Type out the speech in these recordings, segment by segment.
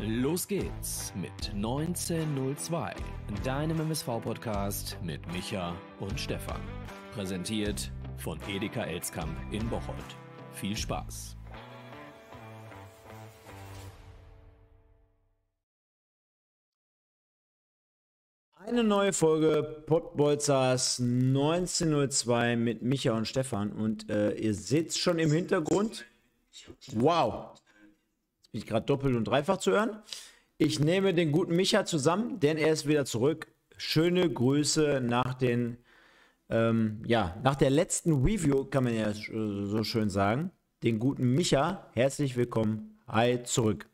Los geht's mit 1902, deinem MSV-Podcast mit Micha und Stefan. Präsentiert von Edeka Elskamp in Bocholt. Viel Spaß! Eine neue Folge Pottbolzers 1902 mit Micha und Stefan. Und äh, ihr seht's schon im Hintergrund. Wow, bin gerade doppelt und dreifach zu hören. Ich nehme den guten Micha zusammen, denn er ist wieder zurück. Schöne Grüße nach den, ähm, ja, nach der letzten Review, kann man ja äh, so schön sagen. Den guten Micha, herzlich willkommen. Hi, zurück.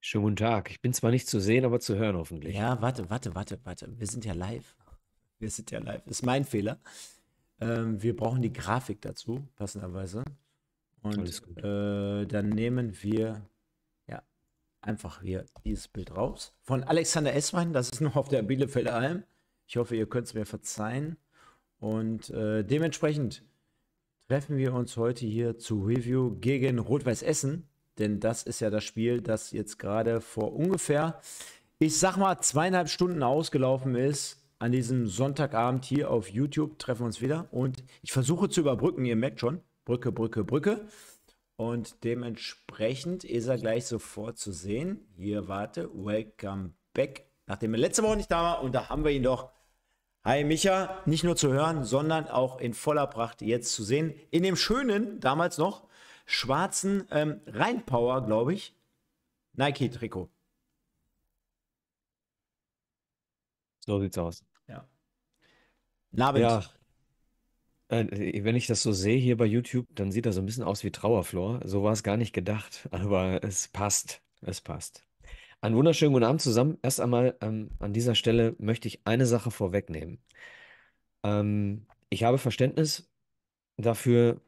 Schönen guten Tag. Ich bin zwar nicht zu sehen, aber zu hören hoffentlich. Ja, warte, warte, warte, warte. Wir sind ja live. Wir sind ja live. Ist mein Fehler. Ähm, wir brauchen die Grafik dazu, passenderweise. Und äh, dann nehmen wir ja einfach hier dieses Bild raus. Von Alexander Esswein, das ist noch auf der Bielefelder Alm. Ich hoffe, ihr könnt es mir verzeihen. Und äh, dementsprechend treffen wir uns heute hier zu Review gegen Rot-Weiß Essen. Denn das ist ja das Spiel, das jetzt gerade vor ungefähr, ich sag mal, zweieinhalb Stunden ausgelaufen ist. An diesem Sonntagabend hier auf YouTube treffen wir uns wieder. Und ich versuche zu überbrücken, ihr merkt schon, Brücke, Brücke, Brücke. Und dementsprechend ist er gleich sofort zu sehen. Hier, warte, welcome back. Nachdem er letzte Woche nicht da war und da haben wir ihn doch. Hi Micha, nicht nur zu hören, sondern auch in voller Pracht jetzt zu sehen. In dem schönen, damals noch, schwarzen ähm, Rheinpower, glaube ich, Nike-Trikot. So sieht's aus. Ja. Nabend. Ja, äh, äh, wenn ich das so sehe hier bei YouTube, dann sieht das so ein bisschen aus wie Trauerflor. So war es gar nicht gedacht, aber es passt. Es passt. Einen wunderschönen guten Abend zusammen. Erst einmal ähm, an dieser Stelle möchte ich eine Sache vorwegnehmen. Ähm, ich habe Verständnis dafür,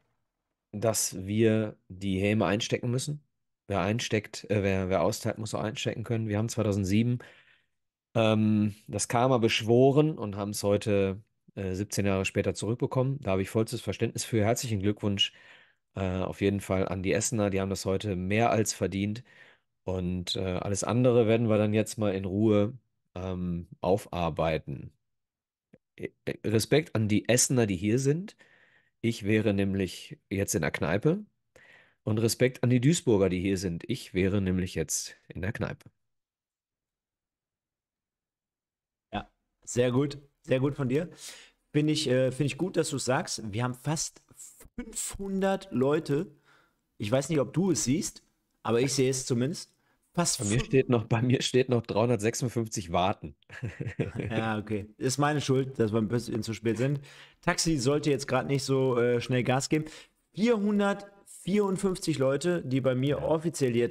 dass wir die Häme einstecken müssen. Wer einsteckt, äh, wer, wer austeilt, muss auch einstecken können. Wir haben 2007 ähm, das Karma beschworen und haben es heute 17 äh, Jahre später zurückbekommen. Da habe ich vollstes Verständnis für. Herzlichen Glückwunsch äh, auf jeden Fall an die Essener. Die haben das heute mehr als verdient. Und äh, alles andere werden wir dann jetzt mal in Ruhe ähm, aufarbeiten. Äh, äh, Respekt an die Essener, die hier sind. Ich wäre nämlich jetzt in der Kneipe. Und Respekt an die Duisburger, die hier sind. Ich wäre nämlich jetzt in der Kneipe. Ja, sehr gut. Sehr gut von dir. Finde ich, äh, find ich gut, dass du es sagst. Wir haben fast 500 Leute. Ich weiß nicht, ob du es siehst, aber ich sehe es zumindest. Fast bei, mir steht noch, bei mir steht noch 356 warten. ja, okay. Ist meine Schuld, dass wir ein bisschen zu spät sind. Taxi sollte jetzt gerade nicht so äh, schnell Gas geben. 454 Leute, die bei mir offiziell hier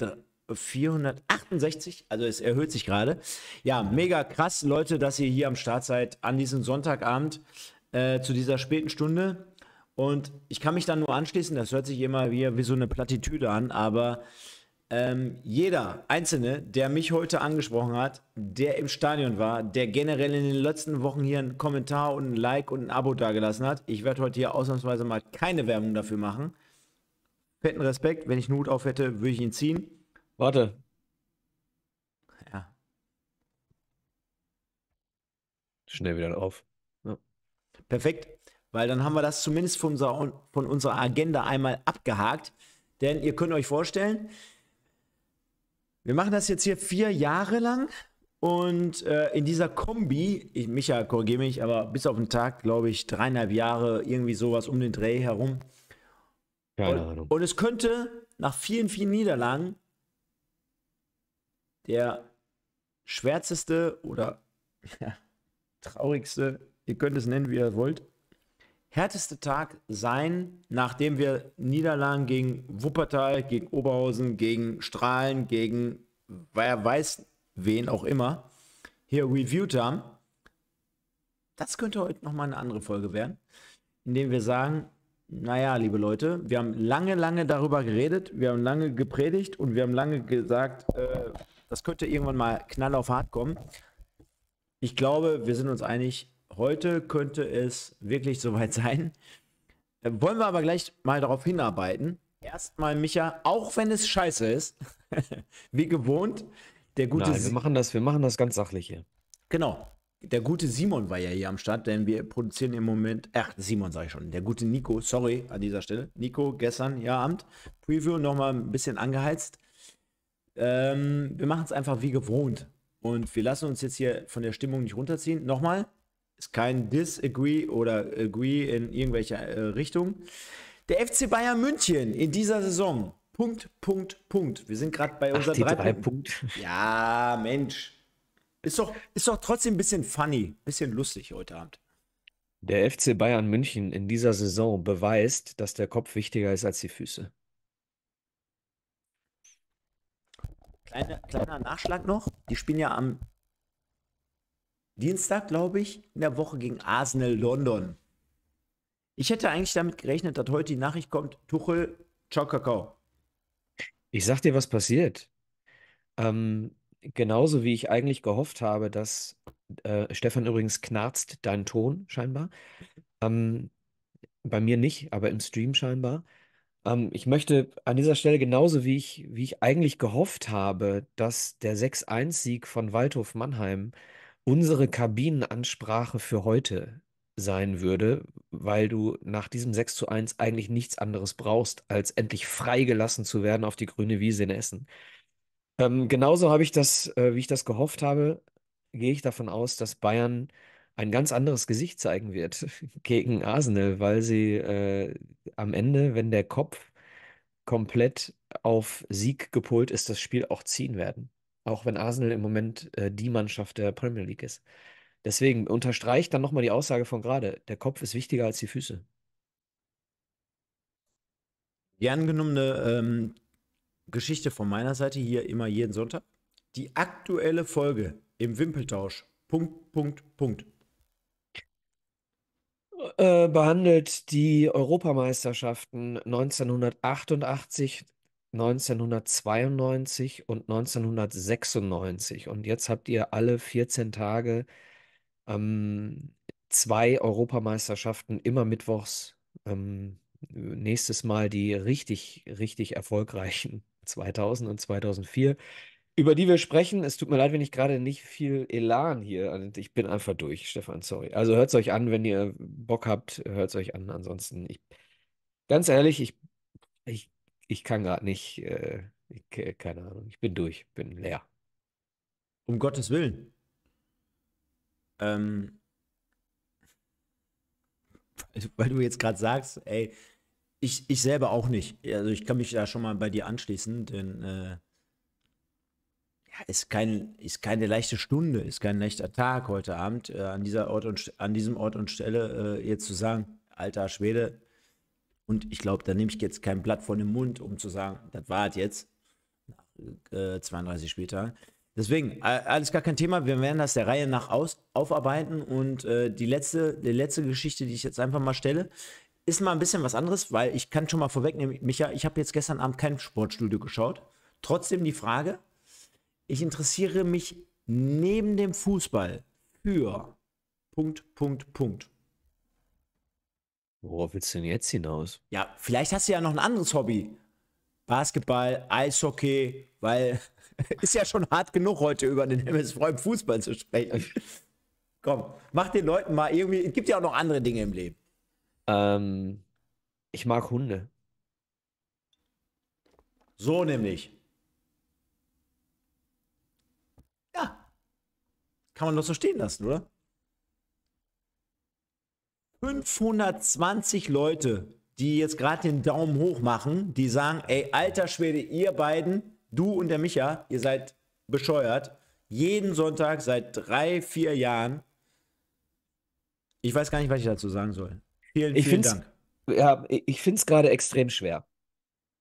468, also es erhöht sich gerade. Ja, mega krass, Leute, dass ihr hier am Start seid an diesem Sonntagabend äh, zu dieser späten Stunde. Und ich kann mich dann nur anschließen, das hört sich immer wie, wie so eine Plattitüde an, aber ähm, jeder Einzelne, der mich heute angesprochen hat, der im Stadion war, der generell in den letzten Wochen hier einen Kommentar und ein Like und ein Abo dagelassen hat, ich werde heute hier ausnahmsweise mal keine Werbung dafür machen. Fetten Respekt, wenn ich einen Hut auf hätte, würde ich ihn ziehen. Warte. Ja. Schnell wieder auf. Ja. Perfekt, weil dann haben wir das zumindest von unserer, von unserer Agenda einmal abgehakt. Denn ihr könnt euch vorstellen, wir machen das jetzt hier vier Jahre lang und äh, in dieser Kombi, ich, Micha, korrigiere mich, aber bis auf den Tag, glaube ich, dreieinhalb Jahre, irgendwie sowas um den Dreh herum. Keine und, Ahnung. Und es könnte nach vielen, vielen Niederlagen der schwärzeste oder ja, traurigste, ihr könnt es nennen, wie ihr wollt, härteste Tag sein, nachdem wir Niederlagen gegen Wuppertal, gegen Oberhausen, gegen Strahlen, gegen wer weiß wen auch immer hier reviewt haben. Das könnte heute nochmal eine andere Folge werden, indem wir sagen, naja, liebe Leute, wir haben lange, lange darüber geredet, wir haben lange gepredigt und wir haben lange gesagt, äh, das könnte irgendwann mal knall auf hart kommen. Ich glaube, wir sind uns einig, heute könnte es wirklich soweit sein. Äh, wollen wir aber gleich mal darauf hinarbeiten. Erstmal, Micha, auch wenn es scheiße ist, wie gewohnt, der gute. Nein, wir machen das, wir machen das ganz sachlich hier. Genau. Der gute Simon war ja hier am Start, denn wir produzieren im Moment, ach, Simon sage ich schon, der gute Nico, sorry an dieser Stelle. Nico, gestern, ja, Abend, Preview nochmal ein bisschen angeheizt. Ähm, wir machen es einfach wie gewohnt. Und wir lassen uns jetzt hier von der Stimmung nicht runterziehen. Nochmal, ist kein Disagree oder Agree in irgendwelcher äh, Richtung. Der FC Bayern München in dieser Saison. Punkt, Punkt, Punkt. Wir sind gerade bei unserer unseren drei, drei Punkt. Ja, Mensch. Ist doch, ist doch trotzdem ein bisschen funny, ein bisschen lustig heute Abend. Der FC Bayern München in dieser Saison beweist, dass der Kopf wichtiger ist als die Füße. Kleine, kleiner Nachschlag noch. Die spielen ja am Dienstag, glaube ich, in der Woche gegen Arsenal London. Ich hätte eigentlich damit gerechnet, dass heute die Nachricht kommt: Tuchel, ciao, Kakao. Ich sag dir, was passiert. Ähm, genauso wie ich eigentlich gehofft habe, dass äh, Stefan übrigens knarzt deinen Ton scheinbar. Ähm, bei mir nicht, aber im Stream scheinbar. Ähm, ich möchte an dieser Stelle genauso wie ich, wie ich eigentlich gehofft habe, dass der 6-1-Sieg von Waldhof Mannheim unsere Kabinenansprache für heute sein würde, weil du nach diesem 6 zu 1 eigentlich nichts anderes brauchst, als endlich freigelassen zu werden auf die grüne Wiese in Essen. Ähm, genauso habe ich das, äh, wie ich das gehofft habe, gehe ich davon aus, dass Bayern ein ganz anderes Gesicht zeigen wird gegen Arsenal, weil sie äh, am Ende, wenn der Kopf komplett auf Sieg gepolt ist, das Spiel auch ziehen werden. Auch wenn Arsenal im Moment äh, die Mannschaft der Premier League ist. Deswegen unterstreicht dann nochmal die Aussage von gerade, der Kopf ist wichtiger als die Füße. Die angenommene ähm, Geschichte von meiner Seite hier immer jeden Sonntag. Die aktuelle Folge im Wimpeltausch. Punkt, Punkt, Punkt. Äh, behandelt die Europameisterschaften 1988, 1992 und 1996. Und jetzt habt ihr alle 14 Tage ähm, zwei Europameisterschaften, immer mittwochs. Ähm, nächstes Mal die richtig, richtig erfolgreichen 2000 und 2004 über die wir sprechen. Es tut mir leid, wenn ich gerade nicht viel Elan hier. Ich bin einfach durch, Stefan, sorry. Also hört es euch an, wenn ihr Bock habt, hört es euch an. Ansonsten, ich, ganz ehrlich, ich, ich, ich kann gerade nicht, äh, ich, äh, keine Ahnung, ich bin durch, bin leer. Um Gottes Willen. Ähm, weil du jetzt gerade sagst, ey, ich, ich selber auch nicht. Also ich kann mich da schon mal bei dir anschließen, denn äh, ist, kein, ist keine leichte Stunde, ist kein leichter Tag heute Abend, äh, an, dieser Ort und, an diesem Ort und Stelle äh, jetzt zu sagen, alter Schwede, und ich glaube, da nehme ich jetzt kein Blatt von dem Mund, um zu sagen, das war es jetzt, äh, 32 Spieltagen. Deswegen, alles gar kein Thema. Wir werden das der Reihe nach aus, aufarbeiten. Und äh, die, letzte, die letzte Geschichte, die ich jetzt einfach mal stelle, ist mal ein bisschen was anderes, weil ich kann schon mal vorwegnehmen, Micha, ich habe jetzt gestern Abend kein Sportstudio geschaut. Trotzdem die Frage, ich interessiere mich neben dem Fußball für Punkt, Punkt, Punkt. Worauf willst du denn jetzt hinaus? Ja, vielleicht hast du ja noch ein anderes Hobby. Basketball, Eishockey, weil ist ja schon hart genug, heute über den MSV im Fußball zu sprechen. Komm, mach den Leuten mal irgendwie. Es gibt ja auch noch andere Dinge im Leben. Ähm, ich mag Hunde. So nämlich. Kann man doch so stehen lassen, oder? 520 Leute, die jetzt gerade den Daumen hoch machen, die sagen, ey, alter Schwede, ihr beiden, du und der Micha, ihr seid bescheuert. Jeden Sonntag seit drei, vier Jahren. Ich weiß gar nicht, was ich dazu sagen soll. Vielen, ich vielen Dank. Ja, ich finde es gerade extrem schwer.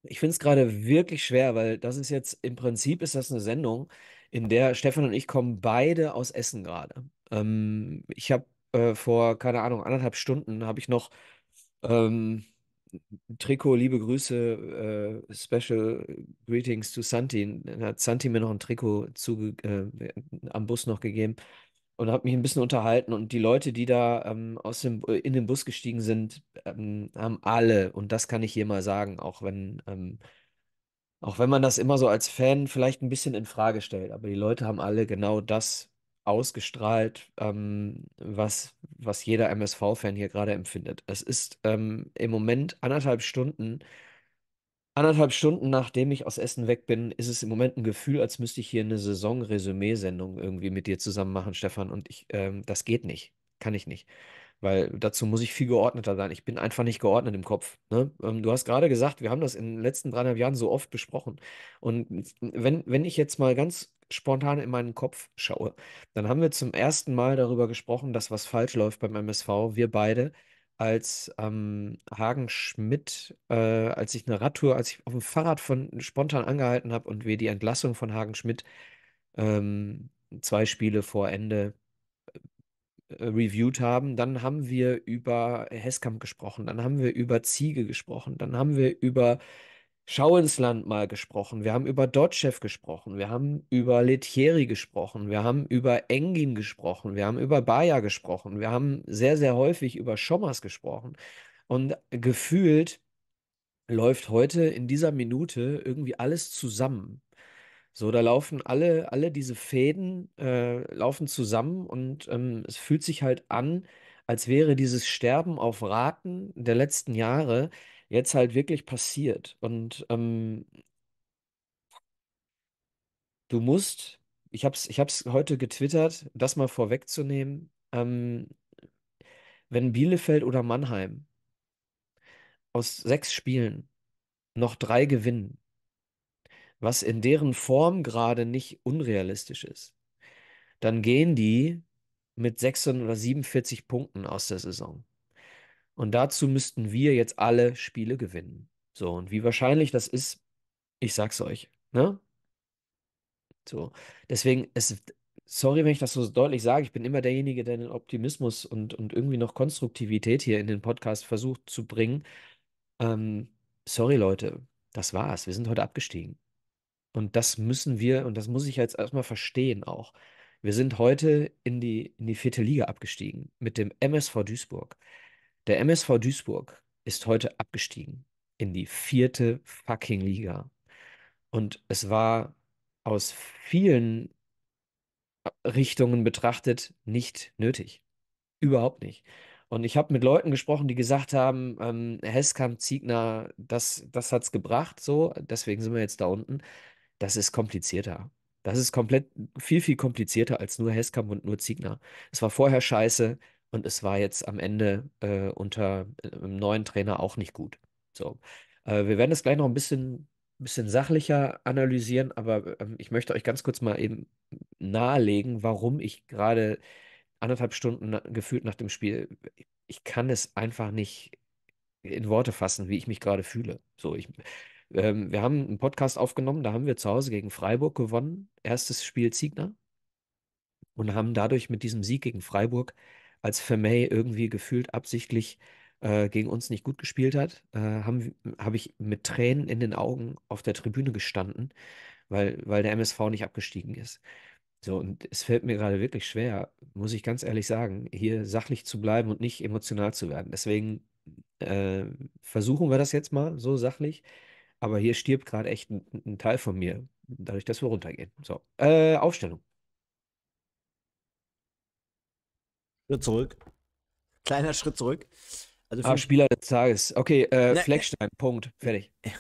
Ich finde es gerade wirklich schwer, weil das ist jetzt, im Prinzip ist das eine Sendung, in der Stefan und ich kommen beide aus Essen gerade. Ähm, ich habe äh, vor, keine Ahnung, anderthalb Stunden habe ich noch ähm, Trikot, liebe Grüße, äh, Special Greetings to Santi. Hat Santi mir noch ein Trikot zu, äh, am Bus noch gegeben und habe mich ein bisschen unterhalten. Und die Leute, die da ähm, aus dem, äh, in den Bus gestiegen sind, ähm, haben alle, und das kann ich hier mal sagen, auch wenn ähm, auch wenn man das immer so als Fan vielleicht ein bisschen in Frage stellt, aber die Leute haben alle genau das ausgestrahlt, ähm, was, was jeder MSV-Fan hier gerade empfindet. Es ist ähm, im Moment anderthalb Stunden, anderthalb Stunden nachdem ich aus Essen weg bin, ist es im Moment ein Gefühl, als müsste ich hier eine Saison-Resümee-Sendung irgendwie mit dir zusammen machen, Stefan. Und ich, ähm, das geht nicht. Kann ich nicht weil dazu muss ich viel geordneter sein. Ich bin einfach nicht geordnet im Kopf. Ne? Ähm, du hast gerade gesagt, wir haben das in den letzten dreieinhalb Jahren so oft besprochen. Und wenn, wenn ich jetzt mal ganz spontan in meinen Kopf schaue, dann haben wir zum ersten Mal darüber gesprochen, dass was falsch läuft beim MSV, wir beide, als ähm, Hagen Schmidt, äh, als ich eine Radtour, als ich auf dem Fahrrad von spontan angehalten habe und wir die Entlassung von Hagen Schmidt ähm, zwei Spiele vor Ende äh, reviewed haben, dann haben wir über Hesskamp gesprochen, dann haben wir über Ziege gesprochen, dann haben wir über Schau ins Land mal gesprochen, wir haben über Dotchev gesprochen, wir haben über Letieri gesprochen, wir haben über Engin gesprochen, wir haben über Bayer gesprochen, wir haben sehr, sehr häufig über Schommers gesprochen. Und gefühlt läuft heute in dieser Minute irgendwie alles zusammen. So, da laufen alle, alle diese Fäden äh, laufen zusammen und ähm, es fühlt sich halt an, als wäre dieses Sterben auf Raten der letzten Jahre jetzt halt wirklich passiert. Und ähm, du musst, ich habe es ich hab's heute getwittert, das mal vorwegzunehmen, ähm, wenn Bielefeld oder Mannheim aus sechs Spielen noch drei gewinnen, was in deren Form gerade nicht unrealistisch ist, dann gehen die mit 647 Punkten aus der Saison. Und dazu müssten wir jetzt alle Spiele gewinnen. So, und wie wahrscheinlich das ist, ich sag's euch. Ne? So, deswegen, es, sorry, wenn ich das so deutlich sage, ich bin immer derjenige, der den Optimismus und, und irgendwie noch Konstruktivität hier in den Podcast versucht zu bringen. Ähm, sorry, Leute, das war's. Wir sind heute abgestiegen. Und das müssen wir, und das muss ich jetzt erstmal verstehen auch. Wir sind heute in die, in die vierte Liga abgestiegen mit dem MSV Duisburg. Der MSV Duisburg ist heute abgestiegen in die vierte fucking Liga. Und es war aus vielen Richtungen betrachtet nicht nötig. Überhaupt nicht. Und ich habe mit Leuten gesprochen, die gesagt haben, ähm, Heskamp, Ziegner, das, das hat es gebracht, so, deswegen sind wir jetzt da unten das ist komplizierter. Das ist komplett viel, viel komplizierter als nur Heskamp und nur Ziegner. Es war vorher scheiße und es war jetzt am Ende äh, unter äh, einem neuen Trainer auch nicht gut. So. Äh, wir werden das gleich noch ein bisschen, bisschen sachlicher analysieren, aber ähm, ich möchte euch ganz kurz mal eben nahelegen, warum ich gerade anderthalb Stunden na gefühlt nach dem Spiel, ich kann es einfach nicht in Worte fassen, wie ich mich gerade fühle. So, ich, ähm, wir haben einen Podcast aufgenommen, da haben wir zu Hause gegen Freiburg gewonnen. Erstes Spiel Ziegner. Und haben dadurch mit diesem Sieg gegen Freiburg, als Vermey irgendwie gefühlt absichtlich äh, gegen uns nicht gut gespielt hat, äh, habe hab ich mit Tränen in den Augen auf der Tribüne gestanden, weil, weil der MSV nicht abgestiegen ist. So, und es fällt mir gerade wirklich schwer, muss ich ganz ehrlich sagen, hier sachlich zu bleiben und nicht emotional zu werden. Deswegen äh, versuchen wir das jetzt mal so sachlich. Aber hier stirbt gerade echt ein, ein, Teil von mir, dadurch, dass wir runtergehen. So, äh, Aufstellung. Schritt zurück. Kleiner Schritt zurück. Also ah, Spieler des Tages. Okay, äh, ne, äh Fleckstein, Punkt. Fertig.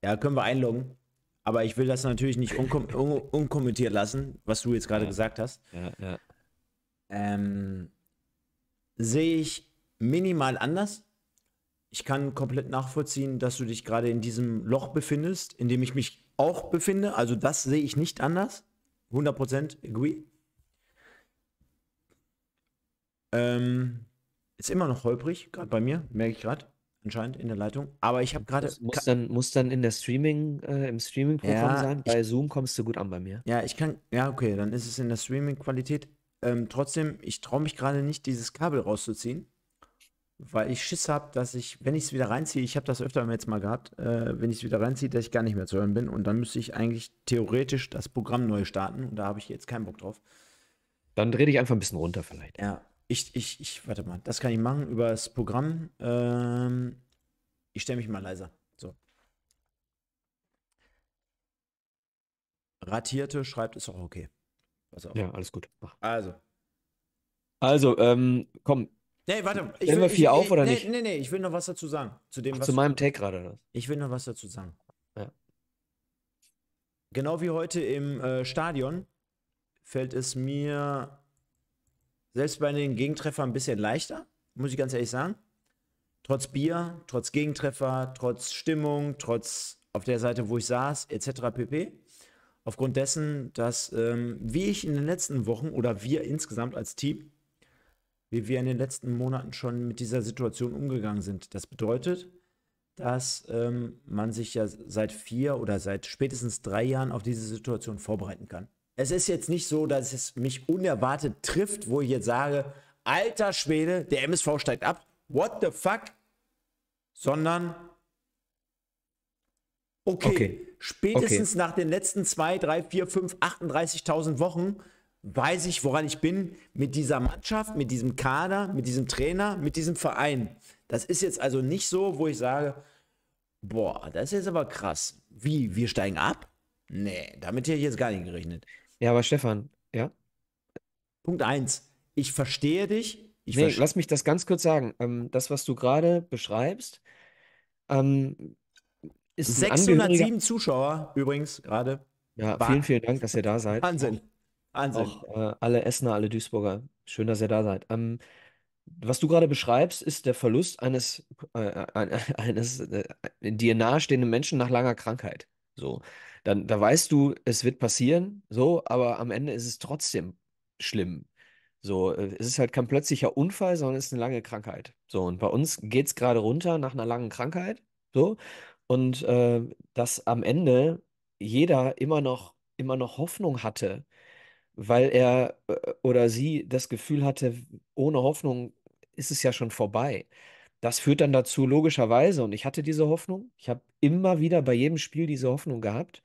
Ja, können wir einloggen. Aber ich will das natürlich nicht unkom un unkommentiert lassen, was du jetzt gerade ja. gesagt hast. Ja, ja. Ähm, Sehe ich minimal anders ich kann komplett nachvollziehen, dass du dich gerade in diesem Loch befindest, in dem ich mich auch befinde. Also das sehe ich nicht anders. 100% agree. Ähm, ist immer noch holprig, gerade bei mir, merke ich gerade, anscheinend in der Leitung. Aber ich habe gerade. Muss dann, muss dann in der Streaming, äh, im Streaming-Programm ja, sein. Bei ich, Zoom kommst du gut an bei mir. Ja, ich kann. Ja, okay, dann ist es in der Streaming-Qualität. Ähm, trotzdem, ich traue mich gerade nicht, dieses Kabel rauszuziehen weil ich Schiss habe, dass ich, wenn ich es wieder reinziehe, ich habe das öfter jetzt mal gehabt, äh, wenn ich es wieder reinziehe, dass ich gar nicht mehr zu hören bin und dann müsste ich eigentlich theoretisch das Programm neu starten und da habe ich jetzt keinen Bock drauf. Dann drehe ich einfach ein bisschen runter vielleicht. Ja, ich, ich, ich, warte mal, das kann ich machen über das Programm. Ähm, ich stelle mich mal leiser. So. Ratierte schreibt, ist auch okay. Ja, alles gut. Mach. Also. Also, ähm, komm, Nee, warte. Ich Nehmen wir vier ich, auf oder nee, nicht? Nee, nee, ich will noch was dazu sagen. Zu, dem, Ach, zu meinem Tag gerade. Ich will noch was dazu sagen. Ja. Genau wie heute im äh, Stadion fällt es mir selbst bei den Gegentreffern ein bisschen leichter, muss ich ganz ehrlich sagen. Trotz Bier, trotz Gegentreffer, trotz Stimmung, trotz auf der Seite, wo ich saß, etc. pp. Aufgrund dessen, dass, ähm, wie ich in den letzten Wochen oder wir insgesamt als Team wie wir in den letzten Monaten schon mit dieser Situation umgegangen sind. Das bedeutet, dass ähm, man sich ja seit vier oder seit spätestens drei Jahren auf diese Situation vorbereiten kann. Es ist jetzt nicht so, dass es mich unerwartet trifft, wo ich jetzt sage, alter Schwede, der MSV steigt ab, what the fuck, sondern okay, okay. spätestens okay. nach den letzten zwei, drei, vier, fünf, 38.000 Wochen weiß ich, woran ich bin mit dieser Mannschaft, mit diesem Kader, mit diesem Trainer, mit diesem Verein. Das ist jetzt also nicht so, wo ich sage, boah, das ist jetzt aber krass. Wie, wir steigen ab? Nee, damit hätte ich jetzt gar nicht gerechnet. Ja, aber Stefan, ja? Punkt 1. Ich verstehe dich. Ich nee, verstehe lass mich das ganz kurz sagen. Ähm, das, was du gerade beschreibst, ähm, ist 607 Zuschauer übrigens gerade. Ja, vielen, vielen Dank, dass ihr da seid. Wahnsinn. Wahnsinn. Auch äh, alle Essener, alle Duisburger. Schön, dass ihr da seid. Ähm, was du gerade beschreibst, ist der Verlust eines, äh, eines äh, dir nahestehenden Menschen nach langer Krankheit. So, dann da weißt du, es wird passieren, so, aber am Ende ist es trotzdem schlimm. So, äh, es ist halt kein plötzlicher Unfall, sondern es ist eine lange Krankheit. So, und bei uns geht es gerade runter nach einer langen Krankheit. So, und äh, dass am Ende jeder immer noch, immer noch Hoffnung hatte, weil er äh, oder sie das Gefühl hatte, ohne Hoffnung ist es ja schon vorbei. Das führt dann dazu, logischerweise, und ich hatte diese Hoffnung, ich habe immer wieder bei jedem Spiel diese Hoffnung gehabt.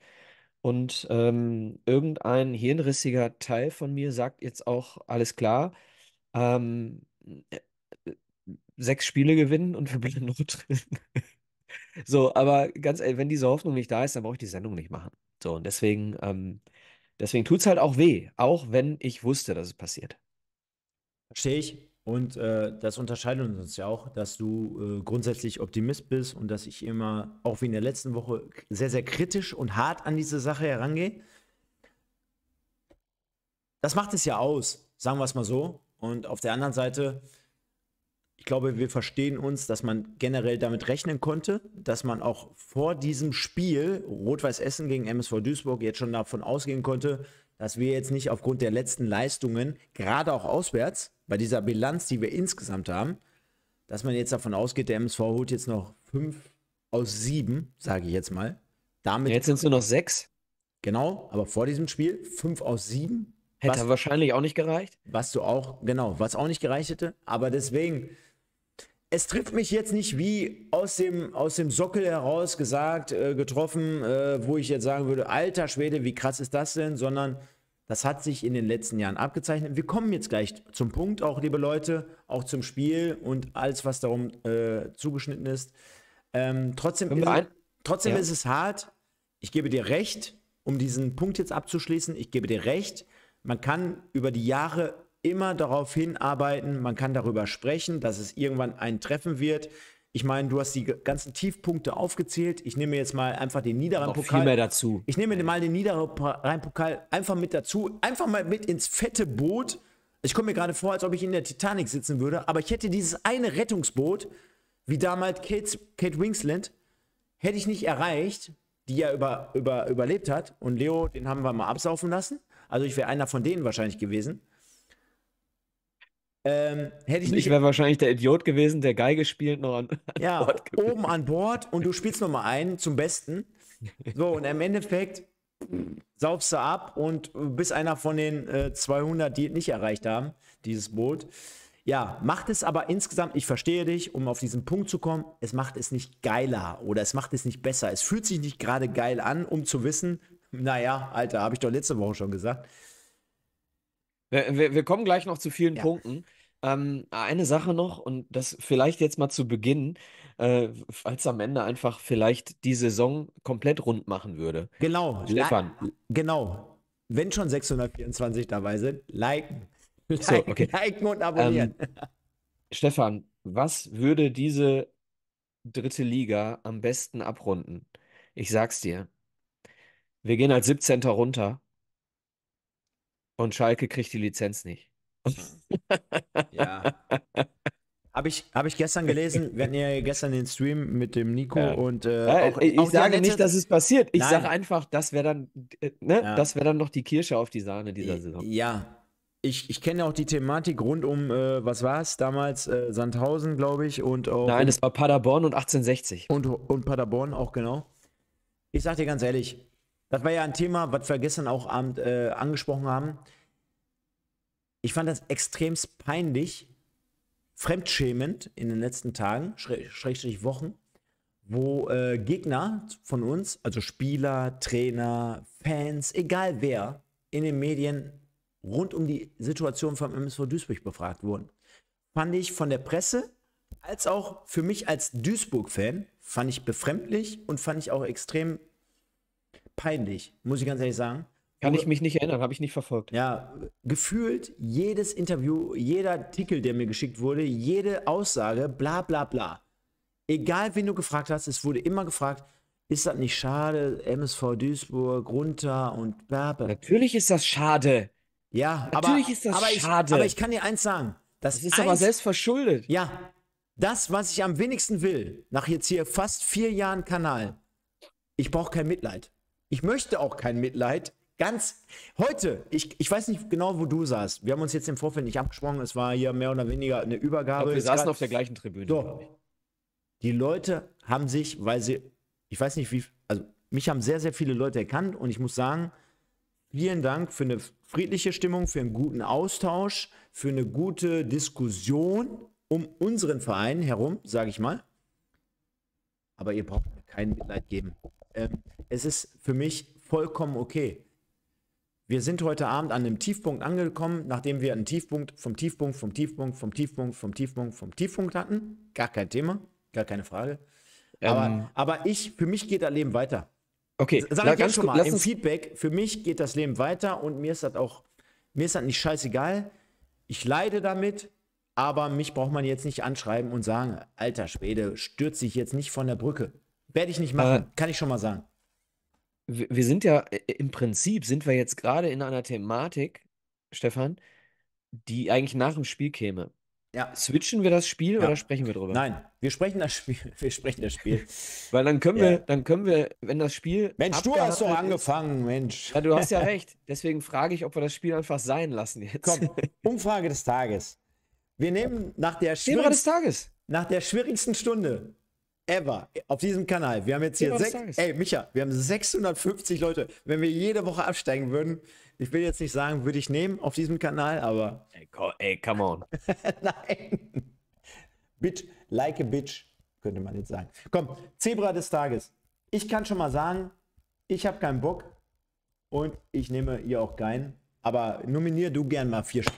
Und ähm, irgendein hirnrissiger Teil von mir sagt jetzt auch, alles klar, ähm, äh, sechs Spiele gewinnen und wir bleiben nur drin. so, aber ganz ehrlich, wenn diese Hoffnung nicht da ist, dann brauche ich die Sendung nicht machen. So, und deswegen, ähm, Deswegen tut es halt auch weh, auch wenn ich wusste, dass es passiert. Verstehe ich. Und äh, das unterscheidet uns ja auch, dass du äh, grundsätzlich Optimist bist und dass ich immer, auch wie in der letzten Woche, sehr, sehr kritisch und hart an diese Sache herangehe. Das macht es ja aus, sagen wir es mal so. Und auf der anderen Seite ich glaube, wir verstehen uns, dass man generell damit rechnen konnte, dass man auch vor diesem Spiel Rot-Weiß Essen gegen MSV Duisburg jetzt schon davon ausgehen konnte, dass wir jetzt nicht aufgrund der letzten Leistungen, gerade auch auswärts, bei dieser Bilanz, die wir insgesamt haben, dass man jetzt davon ausgeht, der MSV holt jetzt noch fünf aus sieben, sage ich jetzt mal. Damit jetzt sind es nur noch sechs. Genau, aber vor diesem Spiel fünf aus sieben. Hätte was, wahrscheinlich auch nicht gereicht. Was du auch, genau, was auch nicht gereicht hätte. Aber deswegen, es trifft mich jetzt nicht wie aus dem, aus dem Sockel heraus gesagt, äh, getroffen, äh, wo ich jetzt sagen würde, alter Schwede, wie krass ist das denn, sondern das hat sich in den letzten Jahren abgezeichnet. Wir kommen jetzt gleich zum Punkt, auch liebe Leute, auch zum Spiel und alles, was darum äh, zugeschnitten ist. Ähm, trotzdem ist, es, trotzdem ja. ist es hart. Ich gebe dir recht, um diesen Punkt jetzt abzuschließen, ich gebe dir recht, man kann über die Jahre immer darauf hinarbeiten, man kann darüber sprechen, dass es irgendwann ein Treffen wird. Ich meine, du hast die ganzen Tiefpunkte aufgezählt. Ich nehme jetzt mal einfach den Niederrhein-Pokal. Viel mehr dazu. Ich nehme mal den Niederrhein-Pokal einfach mit dazu, einfach mal mit ins fette Boot. Ich komme mir gerade vor, als ob ich in der Titanic sitzen würde, aber ich hätte dieses eine Rettungsboot, wie damals Kate, Kate Winslet, hätte ich nicht erreicht, die ja über, über, überlebt hat. Und Leo, den haben wir mal absaufen lassen. Also ich wäre einer von denen wahrscheinlich gewesen. Ähm, hätte ich Ich wäre wahrscheinlich der Idiot gewesen, der Geige spielt noch an, ja, Bord. Gewesen. oben an Bord und du spielst nochmal ein zum Besten. So, und im Endeffekt saufst du ab und bist einer von den äh, 200, die nicht erreicht haben, dieses Boot. Ja, macht es aber insgesamt, ich verstehe dich, um auf diesen Punkt zu kommen, es macht es nicht geiler oder es macht es nicht besser. Es fühlt sich nicht gerade geil an, um zu wissen, naja, Alter, habe ich doch letzte Woche schon gesagt. Wir, wir, wir kommen gleich noch zu vielen ja. Punkten. Ähm, eine Sache noch und das vielleicht jetzt mal zu Beginn, äh, als am Ende einfach vielleicht die Saison komplett rund machen würde. Genau. Stefan. Genau. Wenn schon 624 dabei sind, liken. Like, so, okay. Liken und ähm, abonnieren. Ähm, Stefan, was würde diese dritte Liga am besten abrunden? Ich sag's dir. Wir gehen als 17. runter. Und Schalke kriegt die Lizenz nicht. ja. Habe ich, hab ich gestern gelesen, wir hatten ja gestern den Stream mit dem Nico ja. und äh, ja, auch, ich, auch sage nicht, dass es passiert. Ich sage einfach, das wäre dann, äh, ne, ja. das dann noch die Kirsche auf die Sahne dieser Saison. Ja, ich, ich kenne auch die Thematik rund um, äh, was war es damals, äh, Sandhausen, glaube ich, und auch. Nein, es war Paderborn und 1860. Und, und Paderborn auch genau. Ich sage dir ganz ehrlich, das war ja ein Thema, was wir gestern auch Abend äh, angesprochen haben. Ich fand das extrem peinlich, fremdschämend in den letzten Tagen, Schrägstrich Wochen, wo äh, Gegner von uns, also Spieler, Trainer, Fans, egal wer, in den Medien rund um die Situation vom MSV Duisburg befragt wurden. Fand ich von der Presse als auch für mich als Duisburg-Fan, fand ich befremdlich und fand ich auch extrem peinlich, muss ich ganz ehrlich sagen. Kann ich mich nicht erinnern, habe ich nicht verfolgt. Ja, gefühlt jedes Interview, jeder Artikel, der mir geschickt wurde, jede Aussage, bla bla bla. Egal, wen du gefragt hast, es wurde immer gefragt, ist das nicht schade, MSV Duisburg runter und bla bla. Natürlich ist das schade. Ja, Natürlich aber, ist das aber schade. Ich, aber ich kann dir eins sagen. Das, das ist eins, aber selbst verschuldet. Ja, das, was ich am wenigsten will, nach jetzt hier fast vier Jahren Kanal, ich brauche kein Mitleid. Ich möchte auch kein Mitleid. Ganz heute, ich, ich weiß nicht genau, wo du saßt. Wir haben uns jetzt im Vorfeld nicht abgesprochen. Es war hier mehr oder weniger eine Übergabe. Glaub, wir saßen auf der gleichen Tribüne. Doch. Die Leute haben sich, weil sie, ich weiß nicht wie, also mich haben sehr, sehr viele Leute erkannt und ich muss sagen, vielen Dank für eine friedliche Stimmung, für einen guten Austausch, für eine gute Diskussion um unseren Verein herum, sage ich mal. Aber ihr braucht kein Mitleid geben. Ähm, es ist für mich vollkommen okay. Wir sind heute Abend an einem Tiefpunkt angekommen, nachdem wir einen Tiefpunkt vom Tiefpunkt, vom Tiefpunkt, vom Tiefpunkt, vom Tiefpunkt, vom Tiefpunkt hatten. Gar kein Thema, gar keine Frage. Ähm. Aber, aber ich, für mich geht das Leben weiter. Okay, sag ich ganz schon mal, im Feedback, für mich geht das Leben weiter und mir ist das auch, mir ist das nicht scheißegal. Ich leide damit, aber mich braucht man jetzt nicht anschreiben und sagen, alter Schwede, stürze ich jetzt nicht von der Brücke. Werde ich nicht machen, äh, kann ich schon mal sagen wir wir sind ja äh, im Prinzip sind wir jetzt gerade in einer Thematik, Stefan, die eigentlich nach dem Spiel käme. Ja, Switchen wir das Spiel oder sprechen wir drüber? nein, wir sprechen das Spiel. Wir sprechen das Spiel. Weil dann können Ja. wir, dann können wir, wenn das Spiel Mensch, du hast doch abgehandelt ist- angefangen, Mensch. Ja, du hast ja recht. Deswegen frage ich, ob wir das Spiel einfach sein lassen jetzt. Komm, Umfrage des Tages. Wir nehmen nach der, schwierigsten, des Tages. nach der schwierigsten Stunde ever auf diesem Kanal. Wir haben jetzt hier ja, genau sechs. Ey, Micha, wir haben 650 Leute. Wenn wir jede Woche absteigen würden, ich will jetzt nicht sagen, würde ich nehmen auf diesem Kanal, aber. Ey, ey come on. Nein. Bitch, like a bitch, könnte man jetzt sagen. Komm, Zebra des Tages. Ich kann schon mal sagen, ich habe keinen Bock und ich nehme ihr auch keinen. Aber nominier du gern mal vier Stück.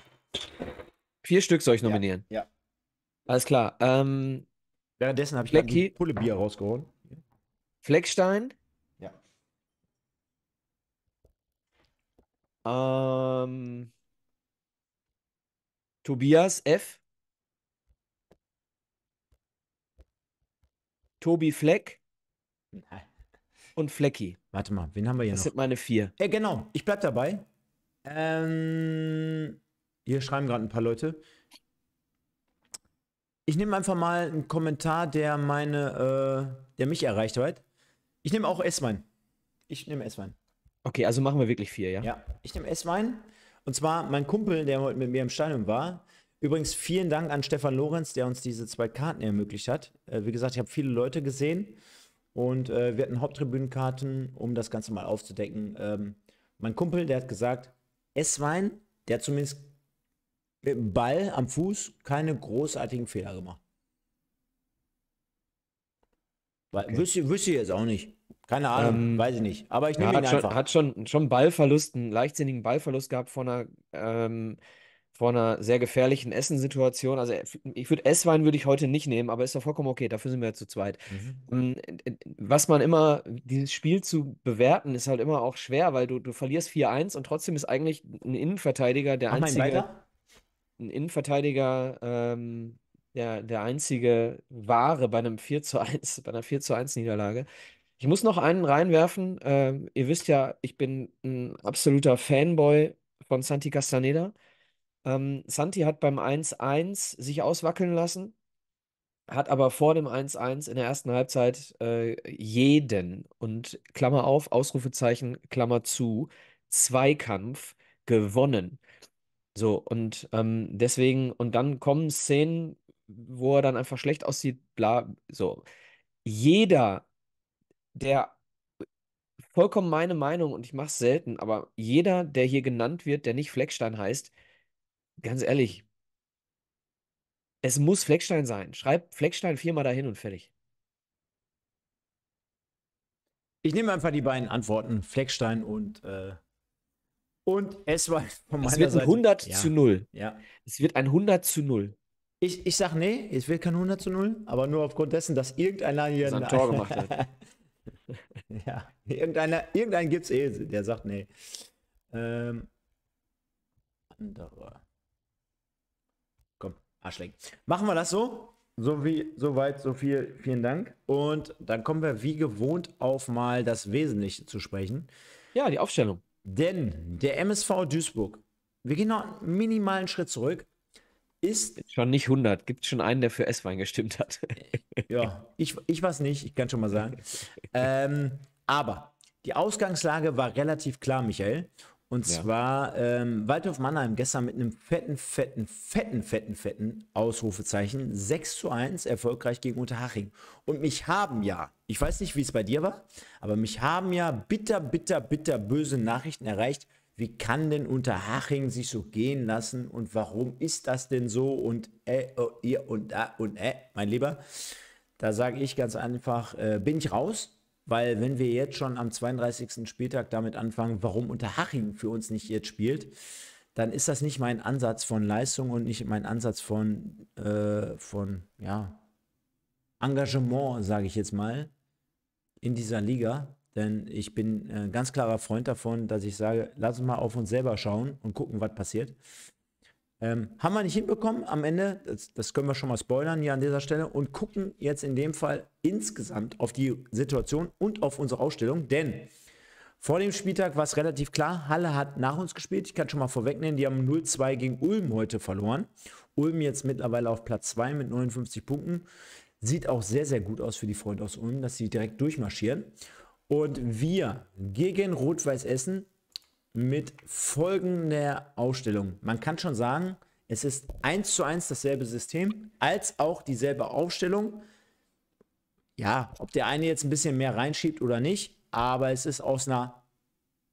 Vier Stück soll ich nominieren? Ja. ja. Alles klar. Ähm, Währenddessen habe ich Flecki. gerade Pullebier rausgeholt. Fleckstein? Ja. Ähm, Tobias F. Tobi Fleck. Nein. Und Flecki. Warte mal, wen haben wir hier das noch? Das sind meine vier. Ey, genau, ich bleib dabei. Ähm, hier schreiben gerade ein paar Leute. Ich nehme einfach mal einen Kommentar, der meine, äh, der mich erreicht hat. Ich nehme auch Esswein. Ich nehme Esswein. Okay, also machen wir wirklich vier, ja? Ja, ich nehme Esswein. Und zwar mein Kumpel, der heute mit mir im Stadion war. Übrigens vielen Dank an Stefan Lorenz, der uns diese zwei Karten ermöglicht hat. Äh, wie gesagt, ich habe viele Leute gesehen und äh, wir hatten Haupttribünenkarten, um das Ganze mal aufzudecken. Ähm, mein Kumpel, der hat gesagt, Esswein, der hat zumindest mit dem Ball am Fuß keine großartigen Fehler gemacht. Weil, okay. wüsste, wüsste jetzt auch nicht. Keine Ahnung, ähm, weiß ich nicht. Aber ich nehme ja, ihn schon, einfach. Hat schon, schon Ballverlust, einen leichtsinnigen Ballverlust gehabt vor einer, ähm, vor einer sehr gefährlichen Essensituation. Also ich würde Esswein würde ich heute nicht nehmen, aber ist doch vollkommen okay. Dafür sind wir ja zu zweit. Mhm. Ähm, äh, was man immer, dieses Spiel zu bewerten, ist halt immer auch schwer, weil du, du verlierst 4-1 und trotzdem ist eigentlich ein Innenverteidiger der Mach einzige... Weiter? ein Innenverteidiger ähm, der, der einzige wahre bei einem 4 zu 1, bei einer 4 zu 1 Niederlage. Ich muss noch einen reinwerfen. Ähm, ihr wisst ja, ich bin ein absoluter Fanboy von Santi Castaneda. Ähm, Santi hat beim 1-1 sich auswackeln lassen, hat aber vor dem 1-1 in der ersten Halbzeit äh, jeden und Klammer auf, Ausrufezeichen, Klammer zu, Zweikampf gewonnen. So, und ähm, deswegen, und dann kommen Szenen, wo er dann einfach schlecht aussieht, bla, so. Jeder, der vollkommen meine Meinung und ich mache es selten, aber jeder, der hier genannt wird, der nicht Fleckstein heißt, ganz ehrlich, es muss Fleckstein sein. Schreib Fleckstein viermal dahin und fertig. Ich nehme einfach die beiden Antworten, Fleckstein und äh, und es war von meiner Es wird ein 100 Seite. zu 0. Ja. Es wird ein 100 zu 0. Ich, ich sag nee, es wird kein 100 zu 0, aber nur aufgrund dessen, dass irgendeiner hier ein Tor gemacht hat. ja, irgendeiner, irgendeinen es eh, der sagt nee. Ähm, andere. Komm, Arschling. Machen wir das so? So wie, soweit, so viel. Vielen Dank. Und dann kommen wir wie gewohnt auf mal das Wesentliche zu sprechen. Ja, die Aufstellung. Denn der MSV Duisburg, wir gehen noch einen minimalen Schritt zurück, ist. Schon nicht 100, gibt schon einen, der für S-Wein gestimmt hat. ja, ich, ich weiß nicht, ich kann schon mal sagen. Ähm, aber die Ausgangslage war relativ klar, Michael. Und ja. zwar ähm, Waldhof Mannheim gestern mit einem fetten, fetten, fetten, fetten, fetten Ausrufezeichen. 6 zu 1 erfolgreich gegen Unterhaching. Und mich haben ja, ich weiß nicht, wie es bei dir war, aber mich haben ja bitter, bitter, bitter böse Nachrichten erreicht. Wie kann denn Unterhaching sich so gehen lassen und warum ist das denn so und äh, oh, ihr und da und äh, mein Lieber. Da sage ich ganz einfach, äh, bin ich raus, weil wenn wir jetzt schon am 32. Spieltag damit anfangen, warum Unterhaching für uns nicht jetzt spielt, dann ist das nicht mein Ansatz von Leistung und nicht mein Ansatz von, äh, von ja, Engagement, sage ich jetzt mal, in dieser Liga. Denn ich bin ein äh, ganz klarer Freund davon, dass ich sage, lass uns mal auf uns selber schauen und gucken, was passiert. Ähm, haben wir nicht hinbekommen am Ende, das, das, können wir schon mal spoilern hier an dieser Stelle und gucken jetzt in dem Fall insgesamt auf die Situation und auf unsere Ausstellung, denn vor dem Spieltag war es relativ klar, Halle hat nach uns gespielt, ich kann schon mal vorwegnehmen, die haben 0-2 gegen Ulm heute verloren. Ulm jetzt mittlerweile auf Platz 2 mit 59 Punkten, sieht auch sehr, sehr gut aus für die Freunde aus Ulm, dass sie direkt durchmarschieren. Und wir gegen Rot-Weiß Essen mit folgender Aufstellung. Man kann schon sagen, es ist eins zu eins dasselbe System, als auch dieselbe Aufstellung. Ja, ob der eine jetzt ein bisschen mehr reinschiebt oder nicht, aber es ist aus einer.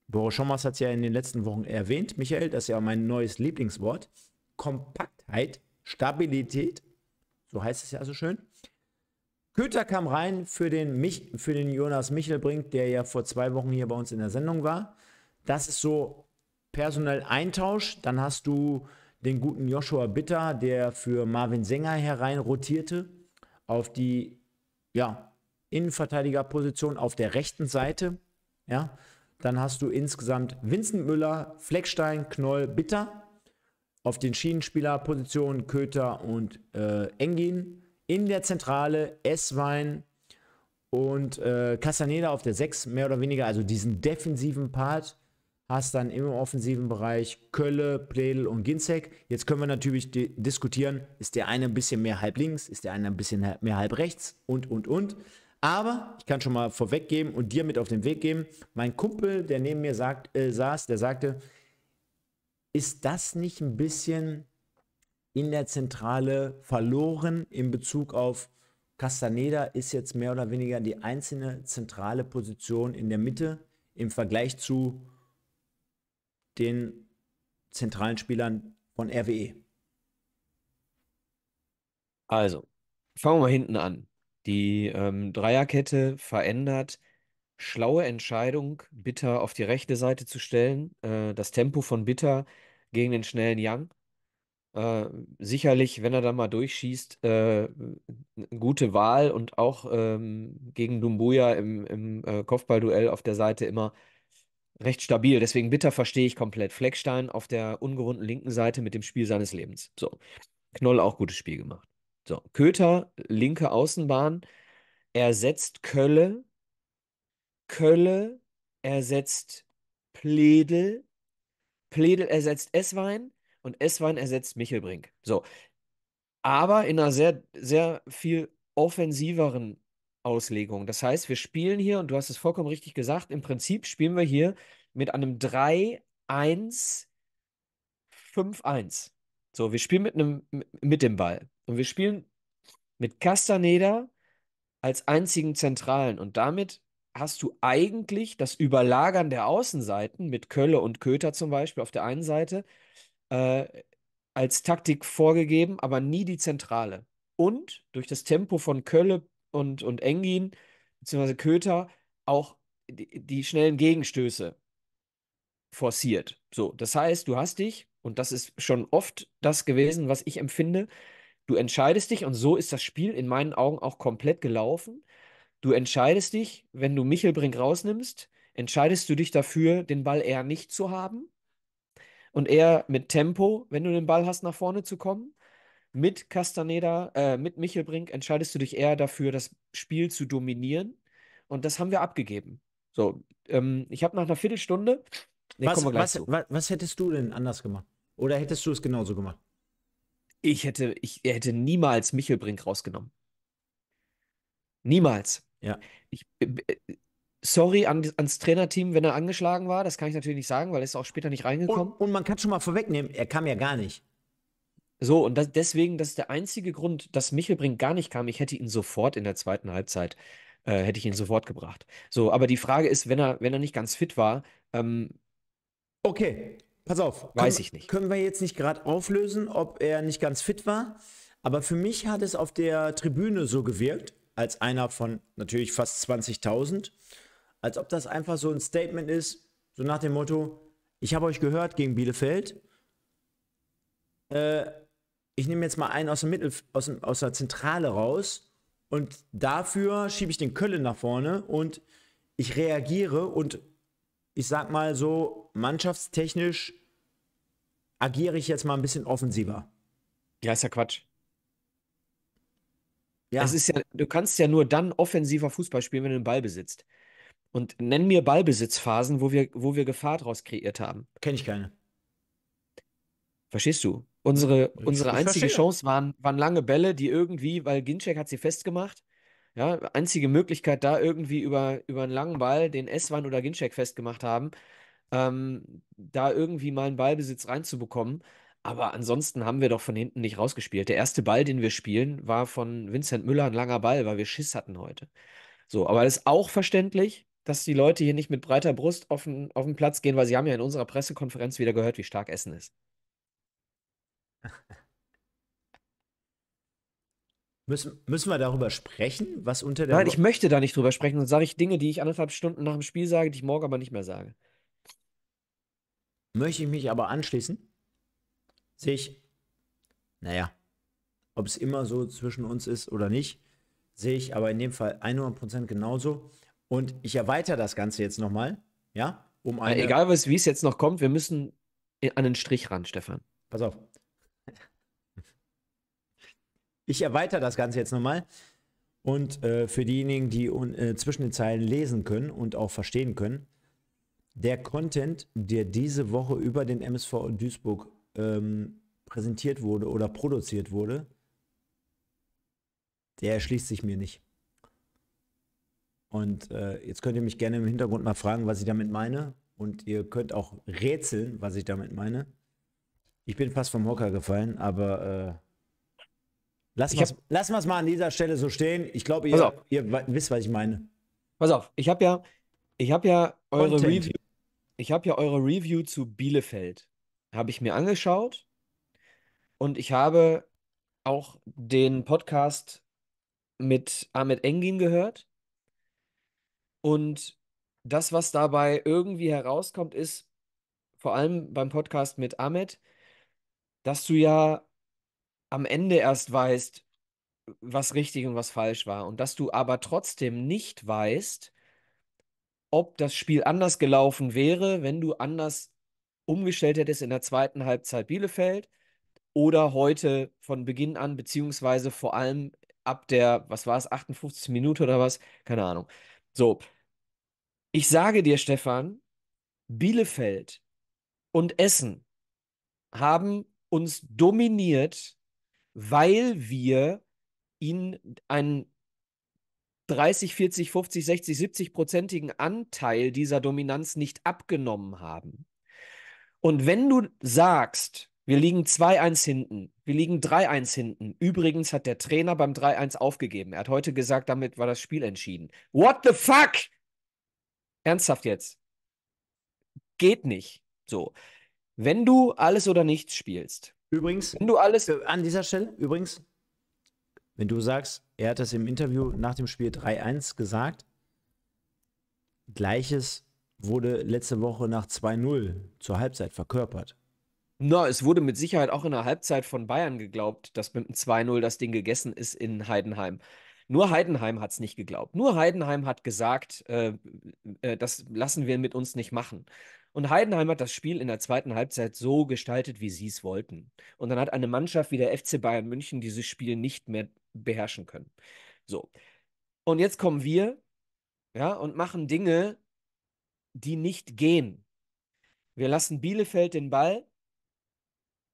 Boris Schommers hat es ja in den letzten Wochen erwähnt, Michael, das ist ja mein neues Lieblingswort. Kompaktheit, Stabilität, so heißt es ja so schön. Köter kam rein für den, Mich für den Jonas Michelbrink, der ja vor zwei Wochen hier bei uns in der Sendung war. Das ist so personell Eintausch. Dann hast du den guten Joshua Bitter, der für Marvin Sänger herein rotierte, auf die ja, Innenverteidigerposition auf der rechten Seite. Ja. Dann hast du insgesamt Vincent Müller, Fleckstein, Knoll, Bitter. Auf den Schienenspielerpositionen Köter und äh, Engin. In der Zentrale Esswein und äh, Castaneda auf der 6, mehr oder weniger. Also diesen defensiven Part hast dann im offensiven Bereich Kölle, Pledel und Ginzek. Jetzt können wir natürlich diskutieren, ist der eine ein bisschen mehr halb links, ist der eine ein bisschen mehr halb rechts und, und, und. Aber ich kann schon mal vorweggeben und dir mit auf den Weg geben, mein Kumpel, der neben mir sagt, äh, saß, der sagte, ist das nicht ein bisschen in der Zentrale verloren in Bezug auf Castaneda ist jetzt mehr oder weniger die einzelne zentrale Position in der Mitte im Vergleich zu den zentralen Spielern von RWE? Also, fangen wir mal hinten an. Die ähm, Dreierkette verändert. Schlaue Entscheidung, Bitter auf die rechte Seite zu stellen. Äh, das Tempo von Bitter gegen den schnellen Young. Äh, sicherlich, wenn er da mal durchschießt, äh, gute Wahl und auch ähm, gegen Dumbuya im, im äh, Kopfballduell auf der Seite immer recht stabil. Deswegen Bitter verstehe ich komplett. Fleckstein auf der ungerunden linken Seite mit dem Spiel seines Lebens. So. Knoll auch gutes Spiel gemacht. So. Köter, linke Außenbahn, ersetzt Kölle. Kölle ersetzt Pledel. Pledel ersetzt Esswein und Esswein ersetzt Michelbrink. So. Aber in einer sehr, sehr viel offensiveren Auslegung. Das heißt, wir spielen hier, und du hast es vollkommen richtig gesagt, im Prinzip spielen wir hier mit einem 3-1-5-1. So, wir spielen mit, einem, mit dem Ball. Und wir spielen mit Castaneda als einzigen Zentralen. Und damit hast du eigentlich das Überlagern der Außenseiten mit Kölle und Köter zum Beispiel auf der einen Seite äh, als Taktik vorgegeben, aber nie die Zentrale. Und durch das Tempo von Kölle und, und Engin, beziehungsweise Köter, auch die, die schnellen Gegenstöße forciert. So, das heißt, du hast dich, und das ist schon oft das gewesen, was ich empfinde, du entscheidest dich, und so ist das Spiel in meinen Augen auch komplett gelaufen. Du entscheidest dich, wenn du Michelbrink rausnimmst, entscheidest du dich dafür, den Ball eher nicht zu haben und eher mit Tempo, wenn du den Ball hast, nach vorne zu kommen mit Castaneda, äh, mit Michel Brink entscheidest du dich eher dafür, das Spiel zu dominieren. Und das haben wir abgegeben. So, ähm, ich habe nach einer Viertelstunde. Nee, was, was, was, was, hättest du denn anders gemacht? Oder hättest du es genauso gemacht? Ich hätte, ich hätte niemals Michel Brink rausgenommen. Niemals. Ja. Ich, äh, sorry an, ans Trainerteam, wenn er angeschlagen war. Das kann ich natürlich nicht sagen, weil er ist auch später nicht reingekommen. Und, und man kann schon mal vorwegnehmen, er kam ja gar nicht. So, und das, deswegen, das ist der einzige Grund, dass Michelbrink gar nicht kam. Ich hätte ihn sofort in der zweiten Halbzeit, äh, hätte ich ihn sofort gebracht. So, aber die Frage ist, wenn er, wenn er nicht ganz fit war, ähm, Okay, pass auf. Weiß können, ich nicht. Können wir jetzt nicht gerade auflösen, ob er nicht ganz fit war? Aber für mich hat es auf der Tribüne so gewirkt, als einer von natürlich fast 20.000, als ob das einfach so ein Statement ist, so nach dem Motto: Ich habe euch gehört gegen Bielefeld. Äh, ich nehme jetzt mal einen aus, dem Mittel, aus, dem, aus der Zentrale raus und dafür schiebe ich den Köln nach vorne und ich reagiere und ich sag mal so, mannschaftstechnisch agiere ich jetzt mal ein bisschen offensiver. Ja, ist ja Quatsch. Ja. Es ist ja, du kannst ja nur dann offensiver Fußball spielen, wenn du den Ball besitzt. Und nenn mir Ballbesitzphasen, wo wir, wo wir Gefahr draus kreiert haben. Kenne ich keine. Verstehst du? Unsere, ich einzige verstehe. Chance waren, waren lange Bälle, die irgendwie, weil Ginczek hat sie festgemacht. Ja, einzige Möglichkeit da irgendwie über, über einen langen Ball den S-Wan oder Ginczek festgemacht haben, ähm, da irgendwie mal einen Ballbesitz reinzubekommen. Aber ansonsten haben wir doch von hinten nicht rausgespielt. Der erste Ball, den wir spielen, war von Vincent Müller ein langer Ball, weil wir Schiss hatten heute. So, aber es ist auch verständlich, dass die Leute hier nicht mit breiter Brust auf den, auf den Platz gehen, weil sie haben ja in unserer Pressekonferenz wieder gehört, wie stark Essen ist. Müssen, müssen wir darüber sprechen, was unter der. Nein, ich möchte da nicht drüber sprechen, sonst sage ich Dinge, die ich anderthalb Stunden nach dem Spiel sage, die ich morgen aber nicht mehr sage. Möchte ich mich aber anschließen, sehe ich, naja, ob es immer so zwischen uns ist oder nicht, sehe ich aber in dem Fall 100% genauso. Und ich erweitere das Ganze jetzt nochmal, ja, um äh, eine. Na, egal, wie es jetzt noch kommt, wir müssen an den Strich ran, Stefan. Pass auf, ich erweitere das Ganze jetzt nochmal. Und äh, für diejenigen, die äh, zwischen den Zeilen lesen können und auch verstehen können, der Content, der diese Woche über den MSV Duisburg ähm, präsentiert wurde oder produziert wurde, der erschließt sich mir nicht. Und äh, jetzt könnt ihr mich gerne im Hintergrund mal fragen, was ich damit meine. Und ihr könnt auch rätseln, was ich damit meine. Ich bin fast vom Hocker gefallen, aber äh, Lassen wir es mal an dieser Stelle so stehen. Ich glaube, ihr, ihr, wisst, was ich meine. Pass auf, ich habe ja, ich ja eure Review. ja eure Review zu Bielefeld. Habe ich mir angeschaut und ich habe auch den Podcast mit Ahmed Engin gehört. Und das, was dabei irgendwie herauskommt, ist, vor allem beim Podcast mit Ahmed, dass du ja am Ende erst weißt, was richtig und was falsch war. Und dass du aber trotzdem nicht weißt, ob das Spiel anders gelaufen wäre, wenn du anders umgestellt hättest in der zweiten Halbzeit Bielefeld oder heute von Beginn an, beziehungsweise vor allem ab der, was war es, 58. Minute oder was? Keine Ahnung. So, ich sage dir, Stefan, Bielefeld und Essen haben uns dominiert weil wir ihnen einen 30, 40, 50, 60, 70 prozentigen Anteil dieser Dominanz nicht abgenommen haben. Und wenn du sagst, wir liegen 2-1 hinten, wir liegen 3-1 hinten. Übrigens hat der Trainer beim 3-1 aufgegeben. Er hat heute gesagt, damit war das Spiel entschieden. What the fuck? Ernsthaft jetzt. Geht nicht. So. Wenn du alles oder nichts spielst, Übrigens, wenn du alles äh, an dieser Stelle, übrigens, wenn du sagst, er hat das im Interview nach dem Spiel 3-1 gesagt, gleiches wurde letzte Woche nach 2-0 zur Halbzeit verkörpert. Na, no, es wurde mit Sicherheit auch in der Halbzeit von Bayern geglaubt, dass mit dem 2-0 das Ding gegessen ist in Heidenheim. Nur Heidenheim hat es nicht geglaubt. Nur Heidenheim hat gesagt, äh, äh, das lassen wir mit uns nicht machen. Und Heidenheim hat das Spiel in der zweiten Halbzeit so gestaltet, wie sie es wollten. Und dann hat eine Mannschaft wie der FC Bayern München dieses Spiel nicht mehr beherrschen können. So. Und jetzt kommen wir, ja, und machen Dinge, die nicht gehen. Wir lassen Bielefeld den Ball.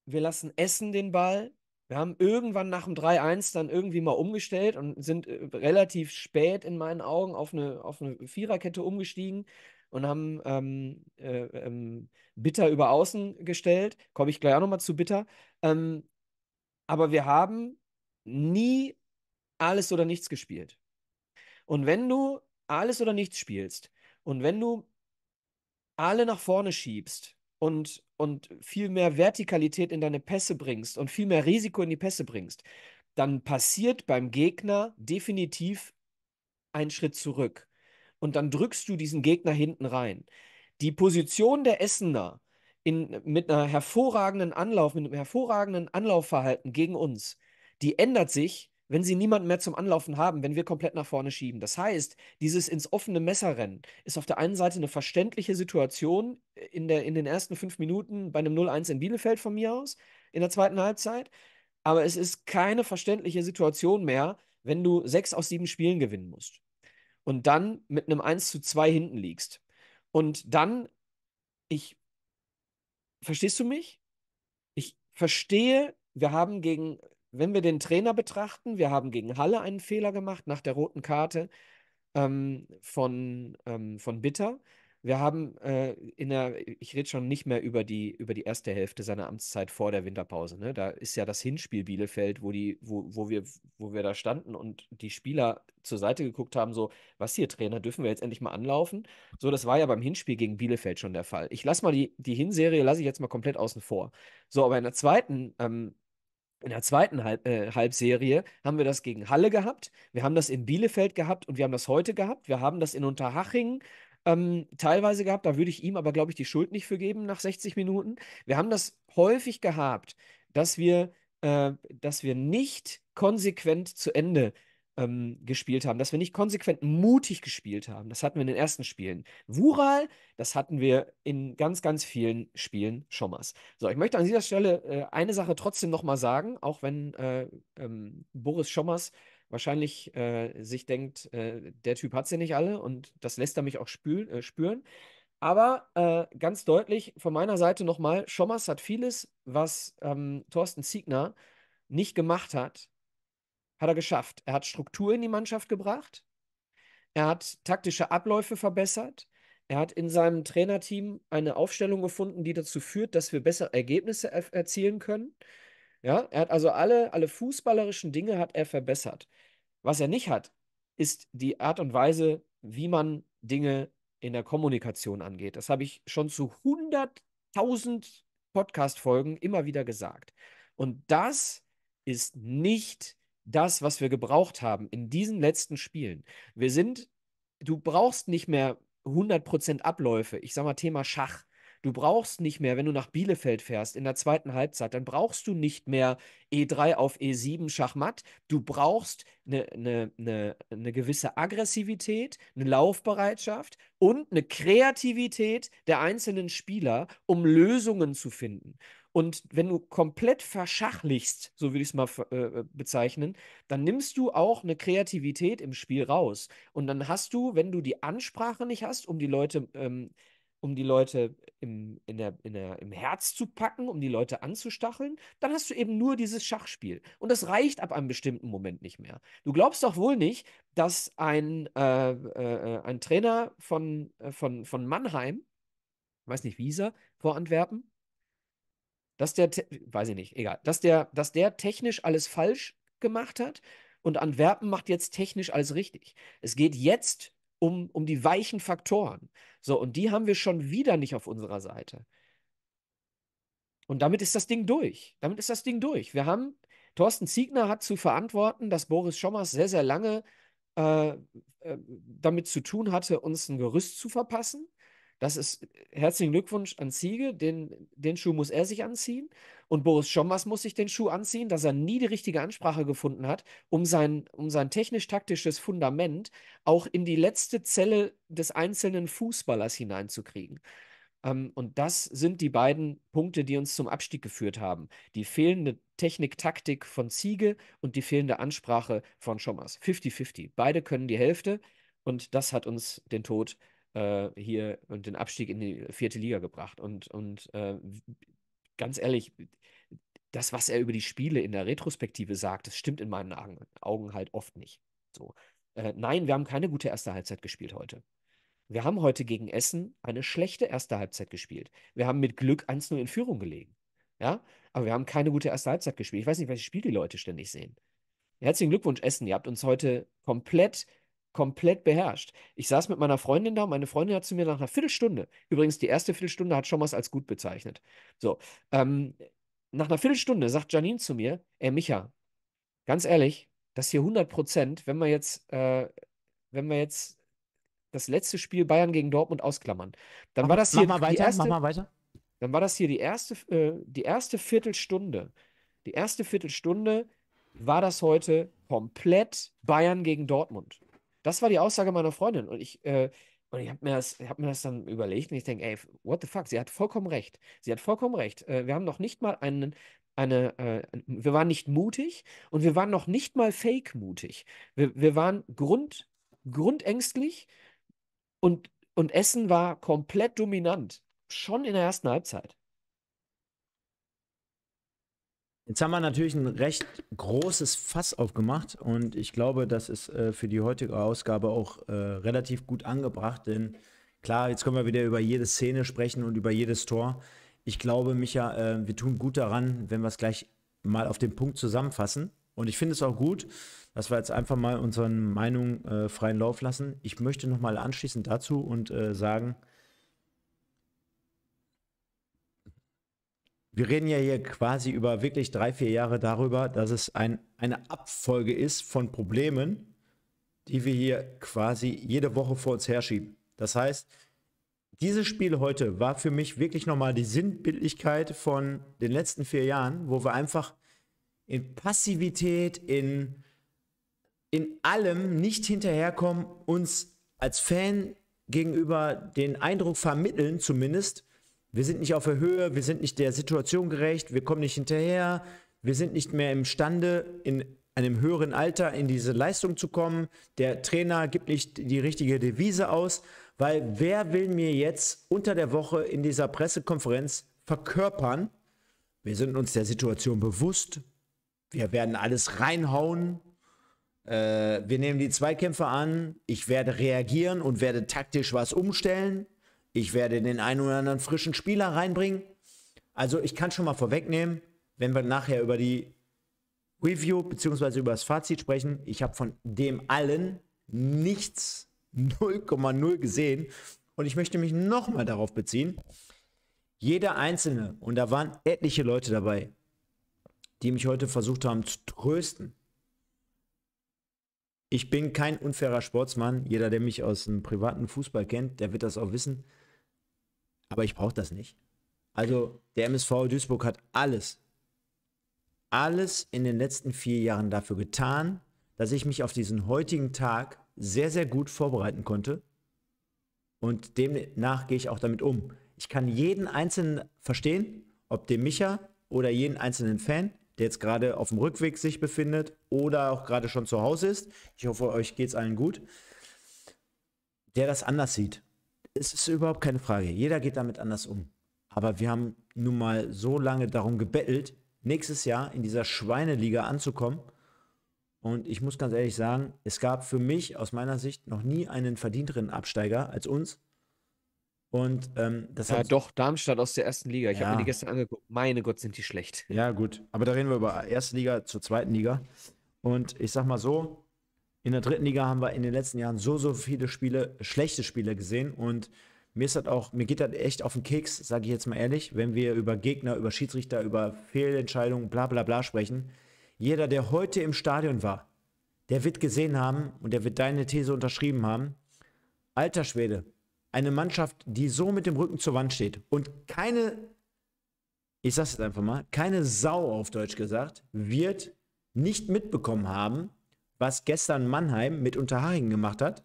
Wir lassen Essen den Ball. Wir haben irgendwann nach dem 3-1 dann irgendwie mal umgestellt und sind äh, relativ spät in meinen Augen auf eine, auf eine Viererkette umgestiegen und haben ähm, äh, ähm, Bitter über Außen gestellt. Komme ich gleich auch nochmal zu Bitter. Ähm, aber wir haben nie alles oder nichts gespielt. Und wenn du alles oder nichts spielst und wenn du alle nach vorne schiebst und, und viel mehr Vertikalität in deine Pässe bringst und viel mehr Risiko in die Pässe bringst, dann passiert beim Gegner definitiv ein Schritt zurück und dann drückst du diesen Gegner hinten rein. Die Position der Essener in, mit einer hervorragenden Anlauf, mit einem hervorragenden Anlaufverhalten gegen uns, die ändert sich, wenn sie niemanden mehr zum Anlaufen haben, wenn wir komplett nach vorne schieben. Das heißt, dieses ins offene Messer rennen ist auf der einen Seite eine verständliche Situation in, der, in den ersten fünf Minuten bei einem 0-1 in Bielefeld von mir aus, in der zweiten Halbzeit. Aber es ist keine verständliche Situation mehr, wenn du sechs aus sieben Spielen gewinnen musst und dann mit einem 1 zu 2 hinten liegst. Und dann, ich, verstehst du mich? Ich verstehe, wir haben gegen, wenn wir den Trainer betrachten, wir haben gegen Halle einen Fehler gemacht nach der roten Karte ähm, von, ähm, von Bitter. Wir haben äh, in der, ich rede schon nicht mehr über die, über die erste Hälfte seiner Amtszeit vor der Winterpause. Ne? Da ist ja das Hinspiel Bielefeld, wo, die, wo, wo, wir, wo wir da standen und die Spieler zur Seite geguckt haben, so, was hier, Trainer, dürfen wir jetzt endlich mal anlaufen? So, das war ja beim Hinspiel gegen Bielefeld schon der Fall. Ich lasse mal die, die Hinserie, lasse ich jetzt mal komplett außen vor. So, aber in der zweiten ähm, in der zweiten Halb, äh, Halbserie haben wir das gegen Halle gehabt, wir haben das in Bielefeld gehabt und wir haben das heute gehabt. Wir haben das in Unterhaching ähm, teilweise gehabt. Da würde ich ihm aber, glaube ich, die Schuld nicht für geben nach 60 Minuten. Wir haben das häufig gehabt, dass wir, äh, dass wir nicht konsequent zu Ende ähm, gespielt haben, dass wir nicht konsequent mutig gespielt haben. Das hatten wir in den ersten Spielen. Wural, das hatten wir in ganz, ganz vielen Spielen schon mal. So, ich möchte an dieser Stelle äh, eine Sache trotzdem nochmal sagen, auch wenn äh, ähm, Boris Schommers wahrscheinlich äh, sich denkt, äh, der Typ hat sie nicht alle und das lässt er mich auch spül, äh, spüren. Aber äh, ganz deutlich von meiner Seite nochmal, Schommers hat vieles, was ähm, Thorsten Ziegner nicht gemacht hat, hat er geschafft. Er hat Struktur in die Mannschaft gebracht, er hat taktische Abläufe verbessert, er hat in seinem Trainerteam eine Aufstellung gefunden, die dazu führt, dass wir bessere Ergebnisse er erzielen können. Ja, er hat also alle, alle fußballerischen Dinge hat er verbessert. Was er nicht hat, ist die Art und Weise, wie man Dinge in der Kommunikation angeht. Das habe ich schon zu 100.000 Podcast-Folgen immer wieder gesagt. Und das ist nicht das, was wir gebraucht haben in diesen letzten Spielen. Wir sind, du brauchst nicht mehr 100% Abläufe. Ich sage mal Thema Schach. Du brauchst nicht mehr, wenn du nach Bielefeld fährst in der zweiten Halbzeit, dann brauchst du nicht mehr E3 auf E7 Schachmatt. Du brauchst eine, eine, eine, eine gewisse Aggressivität, eine Laufbereitschaft und eine Kreativität der einzelnen Spieler, um Lösungen zu finden. Und wenn du komplett verschachlichst, so würde ich es mal äh, äh, bezeichnen, dann nimmst du auch eine Kreativität im Spiel raus. Und dann hast du, wenn du die Ansprache nicht hast, um die Leute ähm, um die Leute im, in der, in der, im Herz zu packen, um die Leute anzustacheln, dann hast du eben nur dieses Schachspiel. Und das reicht ab einem bestimmten Moment nicht mehr. Du glaubst doch wohl nicht, dass ein, äh, äh, äh ein Trainer von, äh, von, von Mannheim, weiß nicht, Wieser, vor Antwerpen, dass der, weiß ich nicht, egal, dass der, dass der technisch alles falsch gemacht hat und Antwerpen macht jetzt technisch alles richtig. Es geht jetzt um, um die weichen Faktoren. So, und die haben wir schon wieder nicht auf unserer Seite. Und damit ist das Ding durch. Damit ist das Ding durch. Wir haben, Thorsten Ziegner hat zu verantworten, dass Boris Schommers sehr, sehr lange äh, äh damit zu tun hatte, uns ein Gerüst zu verpassen. Das ist äh, herzlichen Glückwunsch an Ziege, den, den Schuh muss er sich anziehen. Und Boris Schommers muss sich den Schuh anziehen, dass er nie die richtige Ansprache gefunden hat, um sein, um sein technisch-taktisches Fundament auch in die letzte Zelle des einzelnen Fußballers hineinzukriegen. Ähm, und das sind die beiden Punkte, die uns zum Abstieg geführt haben. Die fehlende Technik-Taktik von Ziege und die fehlende Ansprache von Schommers. 50-50. Beide können die Hälfte und das hat uns den Tod äh, hier und den Abstieg in die vierte Liga gebracht. Und, und äh, ganz ehrlich, das, was er über die Spiele in der Retrospektive sagt, das stimmt in meinen Augen halt oft nicht. So. Äh, nein, wir haben keine gute erste Halbzeit gespielt heute. Wir haben heute gegen Essen eine schlechte erste Halbzeit gespielt. Wir haben mit Glück 1-0 in Führung gelegen. Ja, aber wir haben keine gute erste Halbzeit gespielt. Ich weiß nicht, welches Spiel die Leute ständig sehen. Herzlichen Glückwunsch, Essen. Ihr habt uns heute komplett komplett beherrscht. Ich saß mit meiner Freundin da und meine Freundin hat zu mir nach einer Viertelstunde, übrigens die erste Viertelstunde hat schon was als gut bezeichnet. So, ähm, nach einer Viertelstunde sagt Janine zu mir, ey Micha, ganz ehrlich, das hier 100 Prozent, wenn wir jetzt, äh, wenn wir jetzt das letzte Spiel Bayern gegen Dortmund ausklammern, dann mach, war das hier mach mal weiter, die erste, mach mal weiter. Dann war das hier die erste, äh, die erste Viertelstunde. Die erste Viertelstunde war das heute komplett Bayern gegen Dortmund. Das war die Aussage meiner Freundin. Und ich, äh, und ich habe mir, das, hab mir das dann überlegt und ich denke, ey, what the fuck, sie hat vollkommen recht. Sie hat vollkommen recht. Äh, wir haben noch nicht mal einen, eine, äh, wir waren nicht mutig und wir waren noch nicht mal fake mutig. Wir, wir waren grund, grundängstlich und, und Essen war komplett dominant. Schon in der ersten Halbzeit. Jetzt haben wir natürlich ein recht großes Fass aufgemacht und ich glaube, das ist äh, für die heutige Ausgabe auch äh, relativ gut angebracht, denn klar, jetzt können wir wieder über jede Szene sprechen und über jedes Tor. Ich glaube, Micha, äh, wir tun gut daran, wenn wir es gleich mal auf den Punkt zusammenfassen. Und ich finde es auch gut, dass wir jetzt einfach mal unseren Meinungen äh, freien Lauf lassen. Ich möchte nochmal anschließend dazu und äh, sagen, wir reden ja hier quasi über wirklich drei, vier Jahre darüber, dass es ein, eine Abfolge ist von Problemen, die wir hier quasi jede Woche vor uns herschieben. Das heißt, dieses Spiel heute war für mich wirklich nochmal die Sinnbildlichkeit von den letzten vier Jahren, wo wir einfach in Passivität, in, in allem nicht hinterherkommen, uns als Fan gegenüber den Eindruck vermitteln, zumindest, wir sind nicht auf der Höhe, wir sind nicht der Situation gerecht, wir kommen nicht hinterher, wir sind nicht mehr imstande, in einem höheren Alter in diese Leistung zu kommen. Der Trainer gibt nicht die richtige Devise aus, weil wer will mir jetzt unter der Woche in dieser Pressekonferenz verkörpern? Wir sind uns der Situation bewusst, wir werden alles reinhauen, äh, wir nehmen die Zweikämpfe an, ich werde reagieren und werde taktisch was umstellen. Ich werde den einen oder anderen frischen Spieler reinbringen. Also ich kann schon mal vorwegnehmen, wenn wir nachher über die Review bzw. über das Fazit sprechen. Ich habe von dem allen nichts 0,0 gesehen. Und ich möchte mich nochmal darauf beziehen. Jeder Einzelne, und da waren etliche Leute dabei, die mich heute versucht haben zu trösten. Ich bin kein unfairer Sportsmann. Jeder, der mich aus dem privaten Fußball kennt, der wird das auch wissen. Aber ich brauche das nicht. Also der MSV Duisburg hat alles, alles in den letzten vier Jahren dafür getan, dass ich mich auf diesen heutigen Tag sehr, sehr gut vorbereiten konnte. Und demnach gehe ich auch damit um. Ich kann jeden Einzelnen verstehen, ob dem Micha oder jeden einzelnen Fan, der jetzt gerade auf dem Rückweg sich befindet oder auch gerade schon zu Hause ist. Ich hoffe, euch geht es allen gut. Der das anders sieht es ist überhaupt keine Frage. Jeder geht damit anders um. Aber wir haben nun mal so lange darum gebettelt, nächstes Jahr in dieser Schweineliga anzukommen. Und ich muss ganz ehrlich sagen, es gab für mich aus meiner Sicht noch nie einen verdienteren Absteiger als uns. Und ähm, das ja, hat. doch, Darmstadt aus der ersten Liga. Ich ja. habe mir die gestern angeguckt. Meine Gott, sind die schlecht. Ja, gut. Aber da reden wir über erste Liga zur zweiten Liga. Und ich sag mal so: in der dritten Liga haben wir in den letzten Jahren so, so viele Spiele, schlechte Spiele gesehen und mir ist das auch, mir geht das echt auf den Keks, sage ich jetzt mal ehrlich, wenn wir über Gegner, über Schiedsrichter, über Fehlentscheidungen, bla bla bla sprechen. Jeder, der heute im Stadion war, der wird gesehen haben und der wird deine These unterschrieben haben. Alter Schwede, eine Mannschaft, die so mit dem Rücken zur Wand steht und keine, ich sag's jetzt einfach mal, keine Sau auf Deutsch gesagt, wird nicht mitbekommen haben, was gestern Mannheim mit Unterhaching gemacht hat.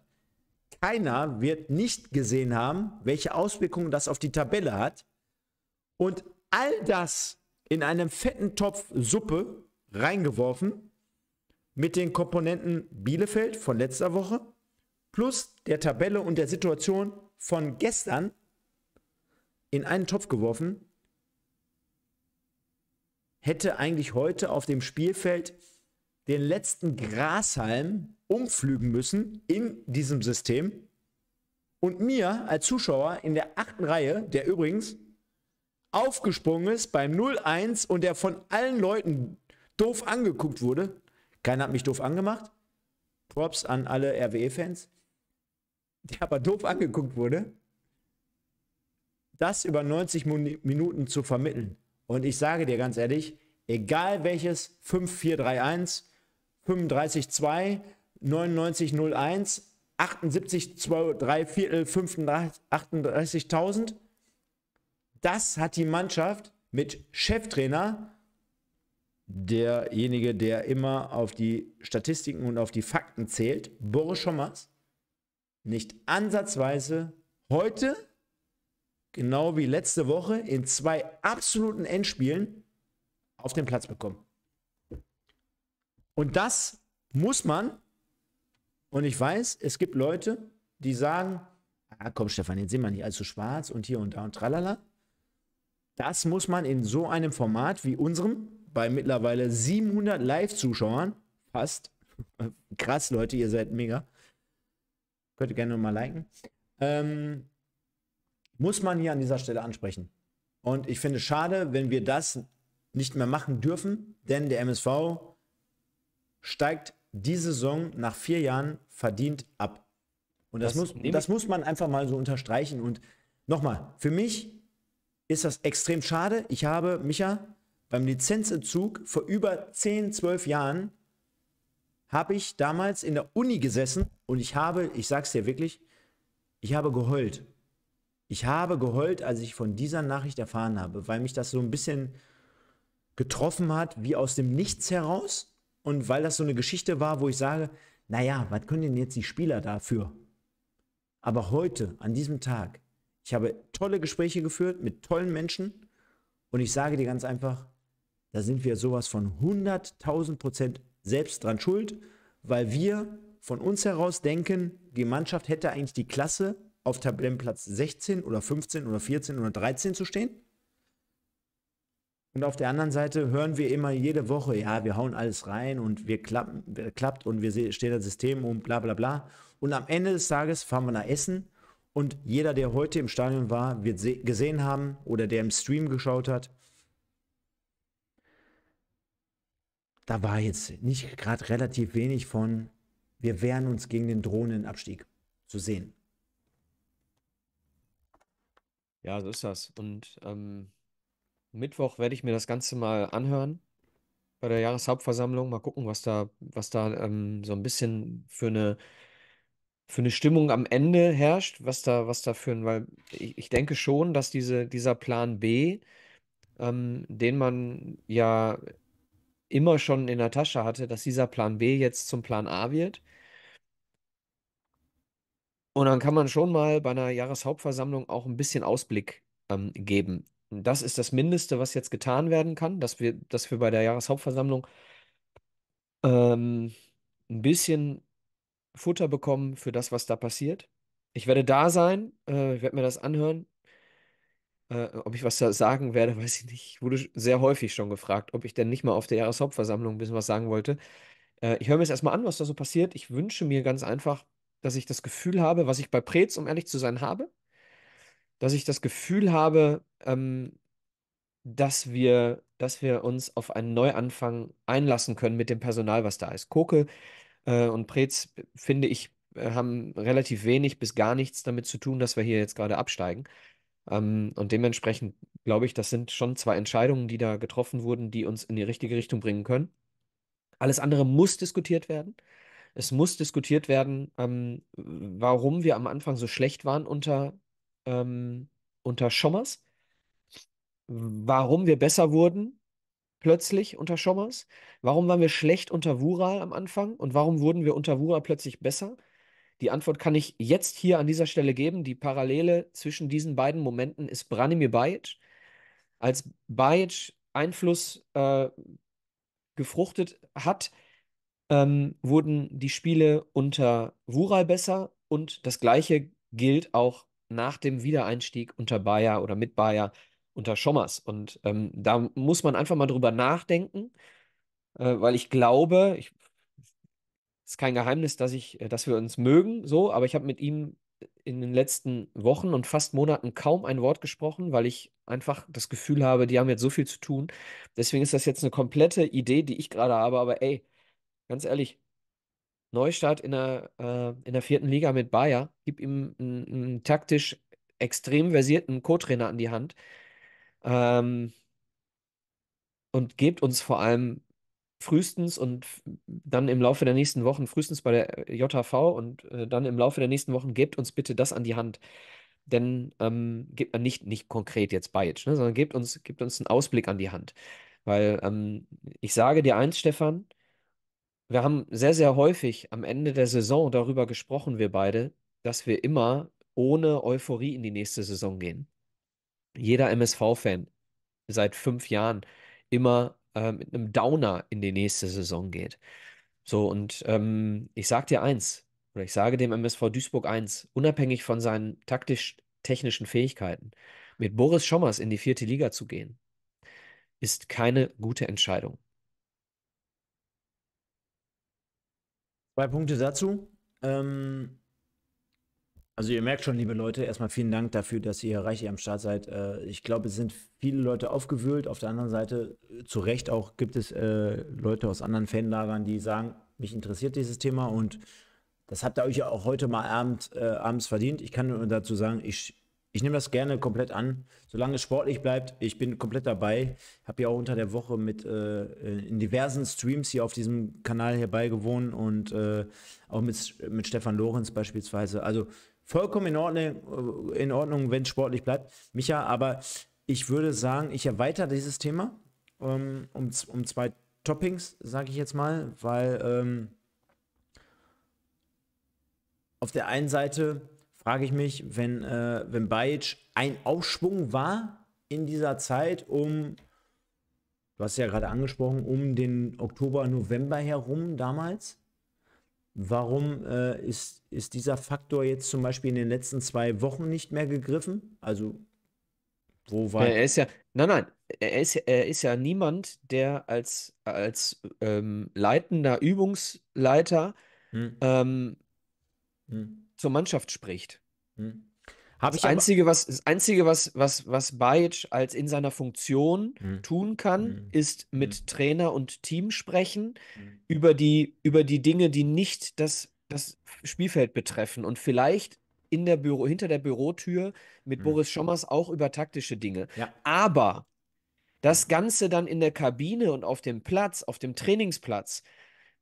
Keiner wird nicht gesehen haben, welche Auswirkungen das auf die Tabelle hat. Und all das in einem fetten Topf Suppe reingeworfen mit den Komponenten Bielefeld von letzter Woche plus der Tabelle und der Situation von gestern in einen Topf geworfen, hätte eigentlich heute auf dem Spielfeld den letzten Grashalm umflügen müssen in diesem System. Und mir als Zuschauer in der achten Reihe, der übrigens aufgesprungen ist beim 0-1 und der von allen Leuten doof angeguckt wurde. Keiner hat mich doof angemacht. Props an alle RWE-Fans. Der aber doof angeguckt wurde. Das über 90 Minuten zu vermitteln. Und ich sage dir ganz ehrlich, egal welches 5-4-3-1, 35,2, 99,01, 78, Viertel, 38.000. Das hat die Mannschaft mit Cheftrainer, derjenige, der immer auf die Statistiken und auf die Fakten zählt, Boris Schommers, nicht ansatzweise heute, genau wie letzte Woche, in zwei absoluten Endspielen auf den Platz bekommen. Und das muss man. Und ich weiß, es gibt Leute, die sagen, ah, komm Stefan, jetzt sind wir nicht allzu schwarz und hier und da und tralala. Das muss man in so einem Format wie unserem, bei mittlerweile 700 Live-Zuschauern, fast, krass Leute, ihr seid mega, könnt ihr gerne nochmal liken, ähm, muss man hier an dieser Stelle ansprechen. Und ich finde es schade, wenn wir das nicht mehr machen dürfen, denn der MSV steigt die Saison nach vier Jahren verdient ab. Und das, das muss, das muss man einfach mal so unterstreichen. Und nochmal, für mich ist das extrem schade. Ich habe, Micha, beim Lizenzentzug vor über 10, 12 Jahren, habe ich damals in der Uni gesessen und ich habe, ich sag's dir wirklich, ich habe geheult. Ich habe geheult, als ich von dieser Nachricht erfahren habe, weil mich das so ein bisschen getroffen hat, wie aus dem Nichts heraus. Und weil das so eine Geschichte war, wo ich sage, naja, was können denn jetzt die Spieler dafür? Aber heute, an diesem Tag, ich habe tolle Gespräche geführt mit tollen Menschen und ich sage dir ganz einfach, da sind wir sowas von 100.000 Prozent selbst dran schuld, weil wir von uns heraus denken, die Mannschaft hätte eigentlich die Klasse, auf Tabellenplatz 16 oder 15 oder 14 oder 13 zu stehen. Und auf der anderen Seite hören wir immer jede Woche, ja, wir hauen alles rein und wir klappen, äh, klappt und wir stehen das System um, bla bla bla. Und am Ende des Tages fahren wir nach Essen und jeder, der heute im Stadion war, wird gesehen haben oder der im Stream geschaut hat, da war jetzt nicht gerade relativ wenig von, wir wehren uns gegen den drohenden Abstieg zu sehen. Ja, so ist das. Und ähm, Mittwoch werde ich mir das Ganze mal anhören bei der Jahreshauptversammlung. Mal gucken, was da, was da ähm, so ein bisschen für eine, für eine Stimmung am Ende herrscht, was da, was da für ein, weil ich, ich denke schon, dass diese, dieser Plan B, ähm, den man ja immer schon in der Tasche hatte, dass dieser Plan B jetzt zum Plan A wird. Und dann kann man schon mal bei einer Jahreshauptversammlung auch ein bisschen Ausblick ähm, geben das ist das Mindeste, was jetzt getan werden kann, dass wir, dass wir bei der Jahreshauptversammlung ähm, ein bisschen Futter bekommen für das, was da passiert. Ich werde da sein, äh, ich werde mir das anhören. Äh, ob ich was sagen werde, weiß ich nicht. Ich wurde sehr häufig schon gefragt, ob ich denn nicht mal auf der Jahreshauptversammlung ein bisschen was sagen wollte. Äh, ich höre mir jetzt erstmal an, was da so passiert. Ich wünsche mir ganz einfach, dass ich das Gefühl habe, was ich bei Prez, um ehrlich zu sein, habe dass ich das Gefühl habe, ähm, dass wir, dass wir uns auf einen Neuanfang einlassen können mit dem Personal, was da ist. Koke äh, und Preetz, finde ich, haben relativ wenig bis gar nichts damit zu tun, dass wir hier jetzt gerade absteigen. Ähm, und dementsprechend glaube ich, das sind schon zwei Entscheidungen, die da getroffen wurden, die uns in die richtige Richtung bringen können. Alles andere muss diskutiert werden. Es muss diskutiert werden, ähm, warum wir am Anfang so schlecht waren unter ähm, unter Schommers, warum wir besser wurden plötzlich unter Schommers, warum waren wir schlecht unter Wural am Anfang und warum wurden wir unter Wural plötzlich besser? Die Antwort kann ich jetzt hier an dieser Stelle geben. Die Parallele zwischen diesen beiden Momenten ist Branimir Bajic. Als Bajic Einfluss äh, gefruchtet hat, ähm, wurden die Spiele unter Wural besser und das gleiche gilt auch nach dem Wiedereinstieg unter Bayer oder mit Bayer unter Schommers. Und ähm, da muss man einfach mal drüber nachdenken, äh, weil ich glaube, ich, ist kein Geheimnis, dass ich, äh, dass wir uns mögen, so, aber ich habe mit ihm in den letzten Wochen und fast Monaten kaum ein Wort gesprochen, weil ich einfach das Gefühl habe, die haben jetzt so viel zu tun. Deswegen ist das jetzt eine komplette Idee, die ich gerade habe, aber ey, ganz ehrlich, Neustart in der, äh, in der vierten Liga mit Bayer, gib ihm einen, einen taktisch extrem versierten Co-Trainer an die Hand ähm, und gebt uns vor allem frühestens und dann im Laufe der nächsten Wochen, frühestens bei der äh, JHV und äh, dann im Laufe der nächsten Wochen, gebt uns bitte das an die Hand. Denn ähm, gebt man äh, nicht, nicht konkret jetzt Bajic, ne, sondern gebt uns, gebt uns einen Ausblick an die Hand. Weil ähm, ich sage dir eins, Stefan, wir haben sehr, sehr häufig am Ende der Saison darüber gesprochen, wir beide, dass wir immer ohne Euphorie in die nächste Saison gehen. Jeder MSV-Fan seit fünf Jahren immer äh, mit einem Downer in die nächste Saison geht. So, und ähm, ich sage dir eins, oder ich sage dem MSV Duisburg eins, unabhängig von seinen taktisch-technischen Fähigkeiten, mit Boris Schommers in die vierte Liga zu gehen, ist keine gute Entscheidung. Zwei Punkte dazu. Ähm, also ihr merkt schon, liebe Leute, erstmal vielen Dank dafür, dass ihr reich am Start seid. Äh, ich glaube, es sind viele Leute aufgewühlt. Auf der anderen Seite, äh, zu Recht auch, gibt es äh, Leute aus anderen Fanlagern, die sagen, mich interessiert dieses Thema und das habt ihr euch ja auch heute mal Abend, äh, abends verdient. Ich kann nur dazu sagen, ich ich nehme das gerne komplett an, solange es sportlich bleibt. Ich bin komplett dabei. Ich Habe ja auch unter der Woche mit äh, in diversen Streams hier auf diesem Kanal herbeigewohnt und äh, auch mit, mit Stefan Lorenz beispielsweise. Also vollkommen in Ordnung, äh, in Ordnung wenn es sportlich bleibt. Micha, aber ich würde sagen, ich erweitere dieses Thema ähm, um, um zwei Toppings, sage ich jetzt mal, weil ähm, auf der einen Seite frage ich mich, wenn, äh, wenn Bajic ein Aufschwung war in dieser Zeit, um, du hast ja gerade angesprochen, um den Oktober, November herum damals. Warum äh, ist, ist dieser Faktor jetzt zum Beispiel in den letzten zwei Wochen nicht mehr gegriffen? Also, wo war. Er ist ja, nein, nein, er ist, er ist ja niemand, der als, als ähm, leitender Übungsleiter hm. Ähm, hm zur Mannschaft spricht. Hm. das, Einzige, was, das Einzige, was, was, was Bajic als in seiner Funktion hm. tun kann, hm. ist mit hm. Trainer und Team sprechen hm. über, die, über die Dinge, die nicht das, das Spielfeld betreffen. Und vielleicht in der Büro, hinter der Bürotür mit Boris Schommers auch über taktische Dinge. Ja. Aber das Ganze dann in der Kabine und auf dem Platz, auf dem Trainingsplatz,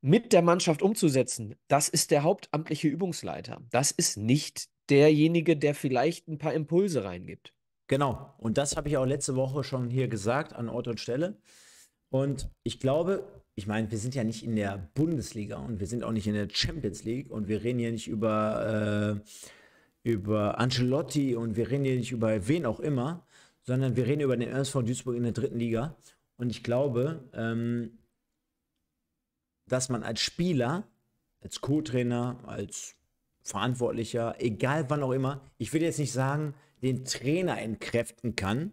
mit der Mannschaft umzusetzen, das ist der hauptamtliche Übungsleiter. Das ist nicht derjenige, der vielleicht ein paar Impulse reingibt. Genau. Und das habe ich auch letzte Woche schon hier gesagt, an Ort und Stelle. Und ich glaube, ich meine, wir sind ja nicht in der Bundesliga und wir sind auch nicht in der Champions League und wir reden hier nicht über, äh, über Ancelotti und wir reden hier nicht über wen auch immer, sondern wir reden über den Ernst von Duisburg in der dritten Liga. Und ich glaube, ähm, dass man als Spieler, als Co-Trainer, als Verantwortlicher, egal wann auch immer, ich will jetzt nicht sagen, den Trainer entkräften kann.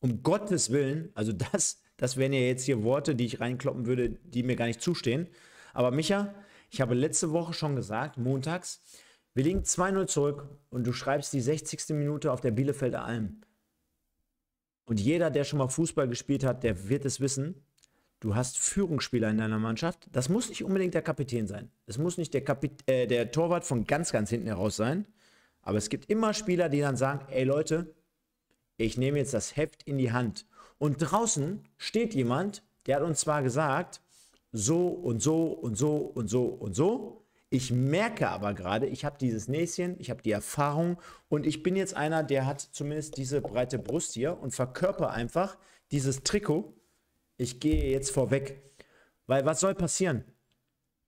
Um Gottes Willen, also das, das wären ja jetzt hier Worte, die ich reinkloppen würde, die mir gar nicht zustehen. Aber Micha, ich habe letzte Woche schon gesagt, montags, wir liegen 2-0 zurück und du schreibst die 60. Minute auf der Bielefelder Alm. Und jeder, der schon mal Fußball gespielt hat, der wird es wissen. Du hast Führungsspieler in deiner Mannschaft. Das muss nicht unbedingt der Kapitän sein. Es muss nicht der, Kapit äh, der Torwart von ganz, ganz hinten heraus sein. Aber es gibt immer Spieler, die dann sagen, ey Leute, ich nehme jetzt das Heft in die Hand. Und draußen steht jemand, der hat uns zwar gesagt, so und so und so und so und so. Ich merke aber gerade, ich habe dieses Näschen, ich habe die Erfahrung und ich bin jetzt einer, der hat zumindest diese breite Brust hier und verkörper einfach dieses Trikot ich gehe jetzt vorweg. Weil was soll passieren?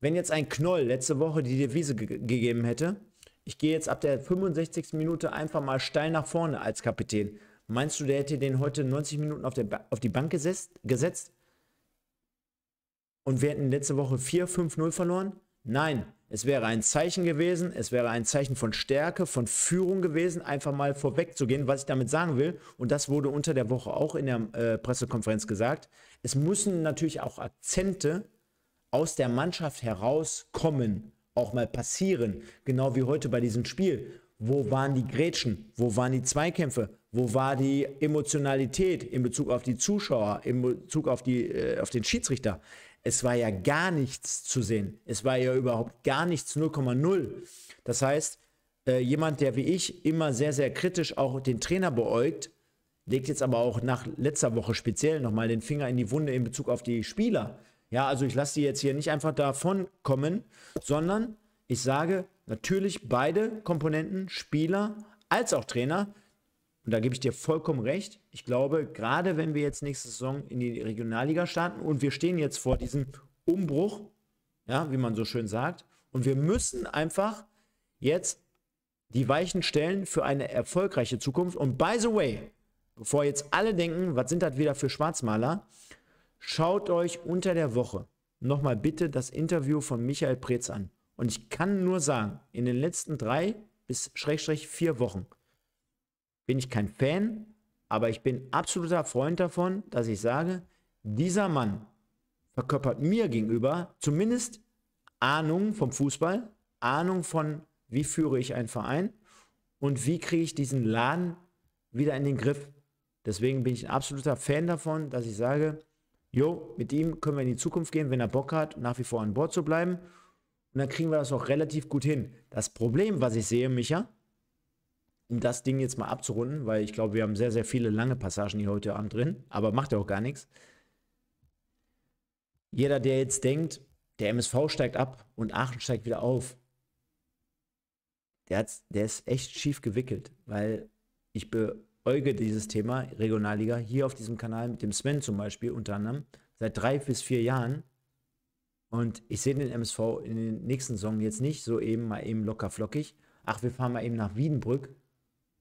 Wenn jetzt ein Knoll letzte Woche die Devise ge gegeben hätte, ich gehe jetzt ab der 65. Minute einfach mal steil nach vorne als Kapitän. Meinst du, der hätte den heute 90 Minuten auf, auf die Bank gesetzt, gesetzt? Und wir hätten letzte Woche 4-5-0 verloren? Nein, es wäre ein Zeichen gewesen, es wäre ein Zeichen von Stärke, von Führung gewesen, einfach mal vorwegzugehen, was ich damit sagen will. Und das wurde unter der Woche auch in der äh, Pressekonferenz gesagt. Es müssen natürlich auch Akzente aus der Mannschaft herauskommen, auch mal passieren. Genau wie heute bei diesem Spiel. Wo waren die Grätschen? Wo waren die Zweikämpfe? Wo war die Emotionalität in Bezug auf die Zuschauer, in Bezug auf, die, äh, auf den Schiedsrichter? Es war ja gar nichts zu sehen. Es war ja überhaupt gar nichts, 0,0. Das heißt, äh, jemand, der wie ich immer sehr, sehr kritisch auch den Trainer beäugt, legt jetzt aber auch nach letzter Woche speziell nochmal den Finger in die Wunde in Bezug auf die Spieler. Ja, also ich lasse die jetzt hier nicht einfach davon kommen, sondern ich sage natürlich beide Komponenten, Spieler als auch Trainer, und da gebe ich dir vollkommen recht. Ich glaube, gerade wenn wir jetzt nächste Saison in die Regionalliga starten und wir stehen jetzt vor diesem Umbruch, ja, wie man so schön sagt, und wir müssen einfach jetzt die Weichen stellen für eine erfolgreiche Zukunft. Und by the way, bevor jetzt alle denken, was sind das wieder für Schwarzmaler, schaut euch unter der Woche nochmal bitte das Interview von Michael Preetz an. Und ich kann nur sagen, in den letzten drei bis schrägstrich vier Wochen bin ich kein Fan, aber ich bin absoluter Freund davon, dass ich sage, dieser Mann verkörpert mir gegenüber zumindest Ahnung vom Fußball, Ahnung von, wie führe ich einen Verein und wie kriege ich diesen Laden wieder in den Griff. Deswegen bin ich ein absoluter Fan davon, dass ich sage, jo, mit ihm können wir in die Zukunft gehen, wenn er Bock hat, nach wie vor an Bord zu bleiben. Und dann kriegen wir das auch relativ gut hin. Das Problem, was ich sehe, Micha, um das Ding jetzt mal abzurunden, weil ich glaube, wir haben sehr, sehr viele lange Passagen hier heute Abend drin, aber macht ja auch gar nichts. Jeder, der jetzt denkt, der MSV steigt ab und Aachen steigt wieder auf, der, hat, der ist echt schief gewickelt, weil ich beäuge dieses Thema Regionalliga hier auf diesem Kanal mit dem Sven zum Beispiel unter anderem seit drei bis vier Jahren. Und ich sehe den MSV in den nächsten Saison jetzt nicht so eben mal eben locker flockig. Ach, wir fahren mal eben nach Wiedenbrück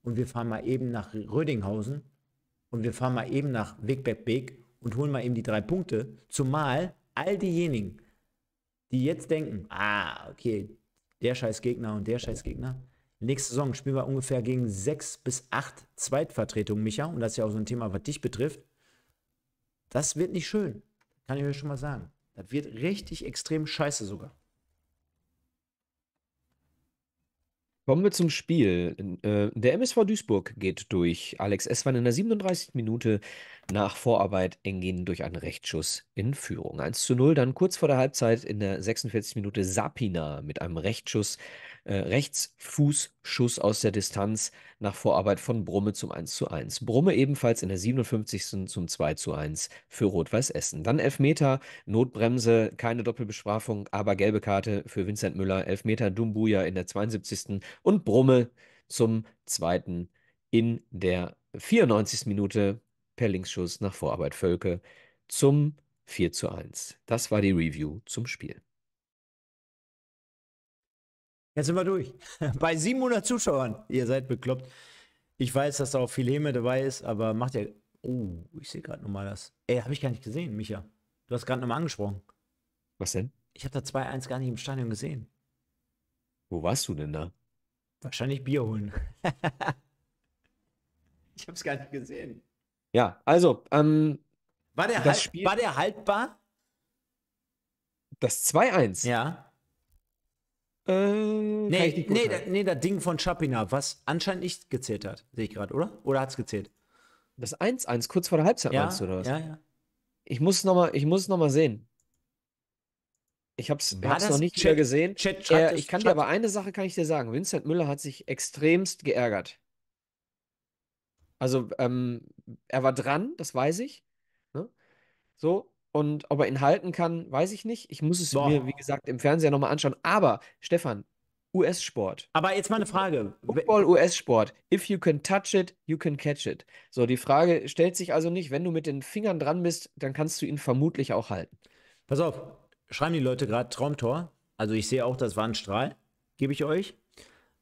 und wir fahren mal eben nach Rödinghausen und wir fahren mal eben nach Wegbergbeek und holen mal eben die drei Punkte. Zumal all diejenigen, die jetzt denken, ah, okay, der scheiß Gegner und der scheiß Gegner. Nächste Saison spielen wir ungefähr gegen sechs bis acht Zweitvertretungen, Micha. Und das ist ja auch so ein Thema, was dich betrifft. Das wird nicht schön. Kann ich euch schon mal sagen. Das wird richtig extrem scheiße sogar. Kommen wir zum Spiel. Äh, der MSV Duisburg geht durch Alex Esswein in der 37. Minute nach Vorarbeit Engin durch einen Rechtsschuss in Führung. 1 zu 0, dann kurz vor der Halbzeit in der 46. Minute Sapina mit einem Rechtsschuss äh, Rechtsfußschuss aus der Distanz nach Vorarbeit von Brumme zum 1 zu 1. Brumme ebenfalls in der 57. zum 2 zu 1 für Rot-Weiß Essen. Dann Elfmeter, Notbremse, keine Doppelbestrafung, aber gelbe Karte für Vincent Müller. Elfmeter Dumbuya in der 72. und Brumme zum 2. in der 94. Minute per Linksschuss nach Vorarbeit Völke zum 4 zu 1. Das war die Review zum Spiel. Jetzt sind wir durch. Bei 700 Zuschauern. Ihr seid bekloppt. Ich weiß, dass da auch viel Häme dabei ist, aber macht ja. Oh, ich sehe gerade nochmal das. Ey, habe ich gar nicht gesehen, Micha. Du hast gerade nochmal angesprochen. Was denn? Ich habe da 2-1 gar nicht im Stadion gesehen. Wo warst du denn da? Wahrscheinlich Bier holen. ich habe es gar nicht gesehen. Ja, also, ähm, war, der halt, Spiel... war der haltbar? Das 2-1? Ja. Äh, nee, nee, da, nee, das Ding von Chapina, was anscheinend nicht gezählt hat, sehe ich gerade, oder? Oder hat es gezählt? Das 1-1, kurz vor der Halbzeit ja, meinst du, oder was? Ja, ja. Ich muss es nochmal noch, sehen. Ich habe es noch nicht Chat, gesehen. Chat, Chat, er, ich kann dir aber eine Sache kann ich dir sagen. Vincent Müller hat sich extremst geärgert. Also ähm, er war dran, das weiß ich. Ne? So, und ob er ihn halten kann, weiß ich nicht. Ich muss es Boah. mir, wie gesagt, im Fernseher nochmal anschauen. Aber, Stefan, US-Sport. Aber jetzt mal eine Frage. Football, US-Sport. If you can touch it, you can catch it. So, die Frage stellt sich also nicht, wenn du mit den Fingern dran bist, dann kannst du ihn vermutlich auch halten. Pass auf, schreiben die Leute gerade Traumtor. Also ich sehe auch, das war ein Strahl, gebe ich euch.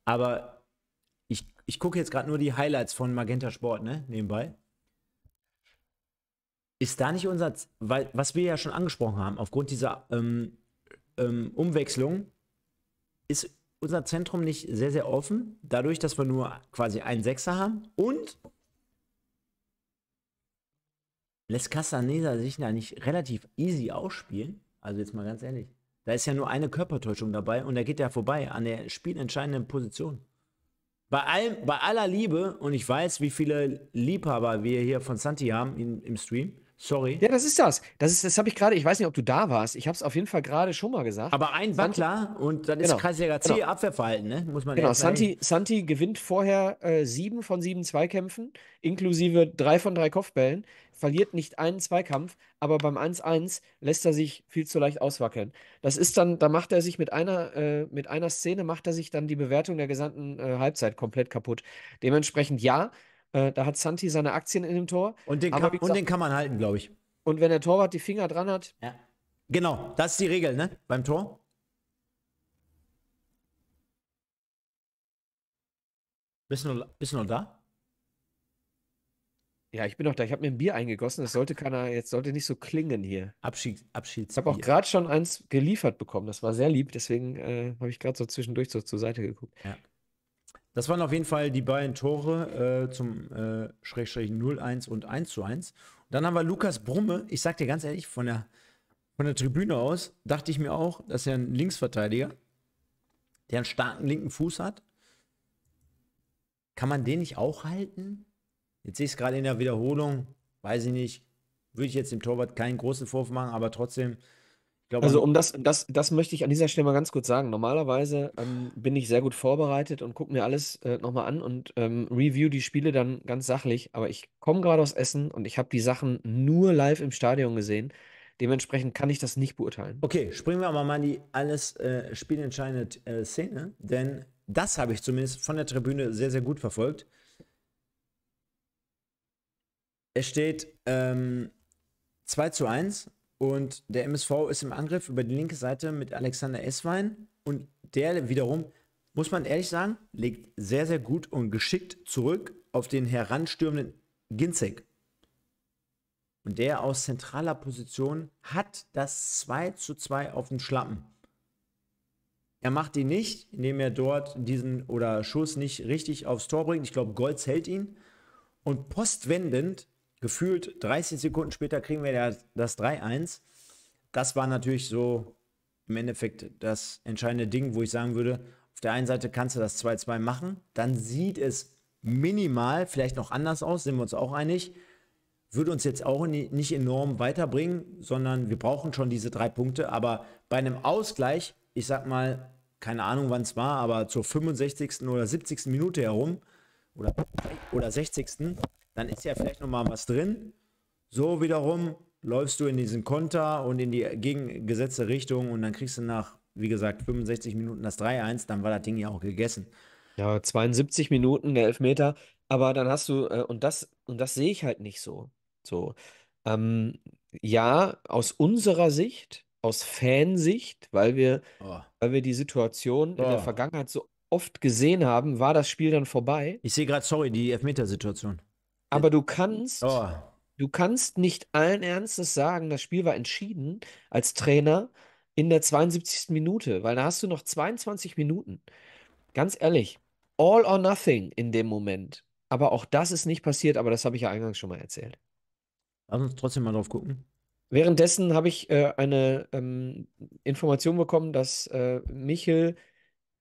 Aber ich, ich gucke jetzt gerade nur die Highlights von Magenta Sport, ne? Nebenbei. Ist da nicht unser, Z weil was wir ja schon angesprochen haben, aufgrund dieser ähm, ähm, Umwechslung, ist unser Zentrum nicht sehr, sehr offen, dadurch, dass wir nur quasi einen Sechser haben und lässt Castaneda sich da nicht relativ easy ausspielen? Also jetzt mal ganz ehrlich. Da ist ja nur eine Körpertäuschung dabei und er geht er vorbei an der spielentscheidenden Position. Bei, allem, bei aller Liebe, und ich weiß, wie viele Liebhaber wir hier von Santi haben im, im Stream, Sorry. Ja, das ist das. Das ist, das habe ich gerade, ich weiß nicht, ob du da warst. Ich habe es auf jeden Fall gerade schon mal gesagt. Aber ein Butler und dann ist genau, Kreisliga C genau. Abwehrverhalten, ne? Muss man Genau, Santi, Santi gewinnt vorher äh, sieben von sieben Zweikämpfen, inklusive drei von drei Kopfbällen, verliert nicht einen Zweikampf, aber beim 1-1 lässt er sich viel zu leicht auswackeln. Das ist dann, da macht er sich mit einer, äh, mit einer Szene, macht er sich dann die Bewertung der gesamten äh, Halbzeit komplett kaputt. Dementsprechend ja, äh, da hat Santi seine Aktien in dem Tor. Und den, kann, gesagt, und den kann man halten, glaube ich. Und wenn der Torwart die Finger dran hat. Ja. Genau, das ist die Regel, ne? Beim Tor. Bist du, noch, bist du noch da? Ja, ich bin noch da. Ich habe mir ein Bier eingegossen. Das sollte keiner, jetzt sollte nicht so klingen hier. Abschied, Abschieds. Ich habe auch gerade schon eins geliefert bekommen. Das war sehr lieb. Deswegen äh, habe ich gerade so zwischendurch so zur Seite geguckt. Ja. Das waren auf jeden Fall die beiden Tore äh, zum äh, Schrägstrich 0-1 und 1-1. Dann haben wir Lukas Brumme. Ich sag dir ganz ehrlich, von der, von der Tribüne aus dachte ich mir auch, dass er ein Linksverteidiger, der einen starken linken Fuß hat. Kann man den nicht auch halten? Jetzt sehe ich es gerade in der Wiederholung. Weiß ich nicht. Würde ich jetzt dem Torwart keinen großen Vorwurf machen, aber trotzdem Glaube, also um das, das, das möchte ich an dieser Stelle mal ganz kurz sagen. Normalerweise ähm, bin ich sehr gut vorbereitet und gucke mir alles äh, nochmal an und ähm, review die Spiele dann ganz sachlich. Aber ich komme gerade aus Essen und ich habe die Sachen nur live im Stadion gesehen. Dementsprechend kann ich das nicht beurteilen. Okay, springen wir aber mal in die alles äh, spielentscheidende äh, Szene, denn das habe ich zumindest von der Tribüne sehr, sehr gut verfolgt. Es steht ähm, 2 zu 1 und der MSV ist im Angriff über die linke Seite mit Alexander Esswein. Und der wiederum, muss man ehrlich sagen, legt sehr, sehr gut und geschickt zurück auf den heranstürmenden Ginzek. Und der aus zentraler Position hat das 2 zu 2 auf dem Schlappen. Er macht ihn nicht, indem er dort diesen oder Schuss nicht richtig aufs Tor bringt. Ich glaube, Golz hält ihn. Und postwendend Gefühlt 30 Sekunden später kriegen wir das 3-1. Das war natürlich so im Endeffekt das entscheidende Ding, wo ich sagen würde, auf der einen Seite kannst du das 2-2 machen, dann sieht es minimal vielleicht noch anders aus, sind wir uns auch einig. Würde uns jetzt auch nicht enorm weiterbringen, sondern wir brauchen schon diese drei Punkte. Aber bei einem Ausgleich, ich sag mal, keine Ahnung wann es war, aber zur 65. oder 70. Minute herum oder, oder 60 dann ist ja vielleicht nochmal was drin. So wiederum läufst du in diesen Konter und in die gegengesetzte Richtung und dann kriegst du nach, wie gesagt, 65 Minuten das 3-1, dann war das Ding ja auch gegessen. Ja, 72 Minuten, der Elfmeter, aber dann hast du, äh, und das, und das sehe ich halt nicht so. So. Ähm, ja, aus unserer Sicht, aus Fansicht, weil wir, oh. weil wir die Situation oh. in der oh. Vergangenheit so oft gesehen haben, war das Spiel dann vorbei. Ich sehe gerade, sorry, die Elfmetersituation. Aber du kannst, oh. du kannst nicht allen Ernstes sagen, das Spiel war entschieden als Trainer in der 72. Minute, weil da hast du noch 22 Minuten. Ganz ehrlich, all or nothing in dem Moment. Aber auch das ist nicht passiert, aber das habe ich ja eingangs schon mal erzählt. Lass uns trotzdem mal drauf gucken. Währenddessen habe ich äh, eine ähm, Information bekommen, dass äh, Michel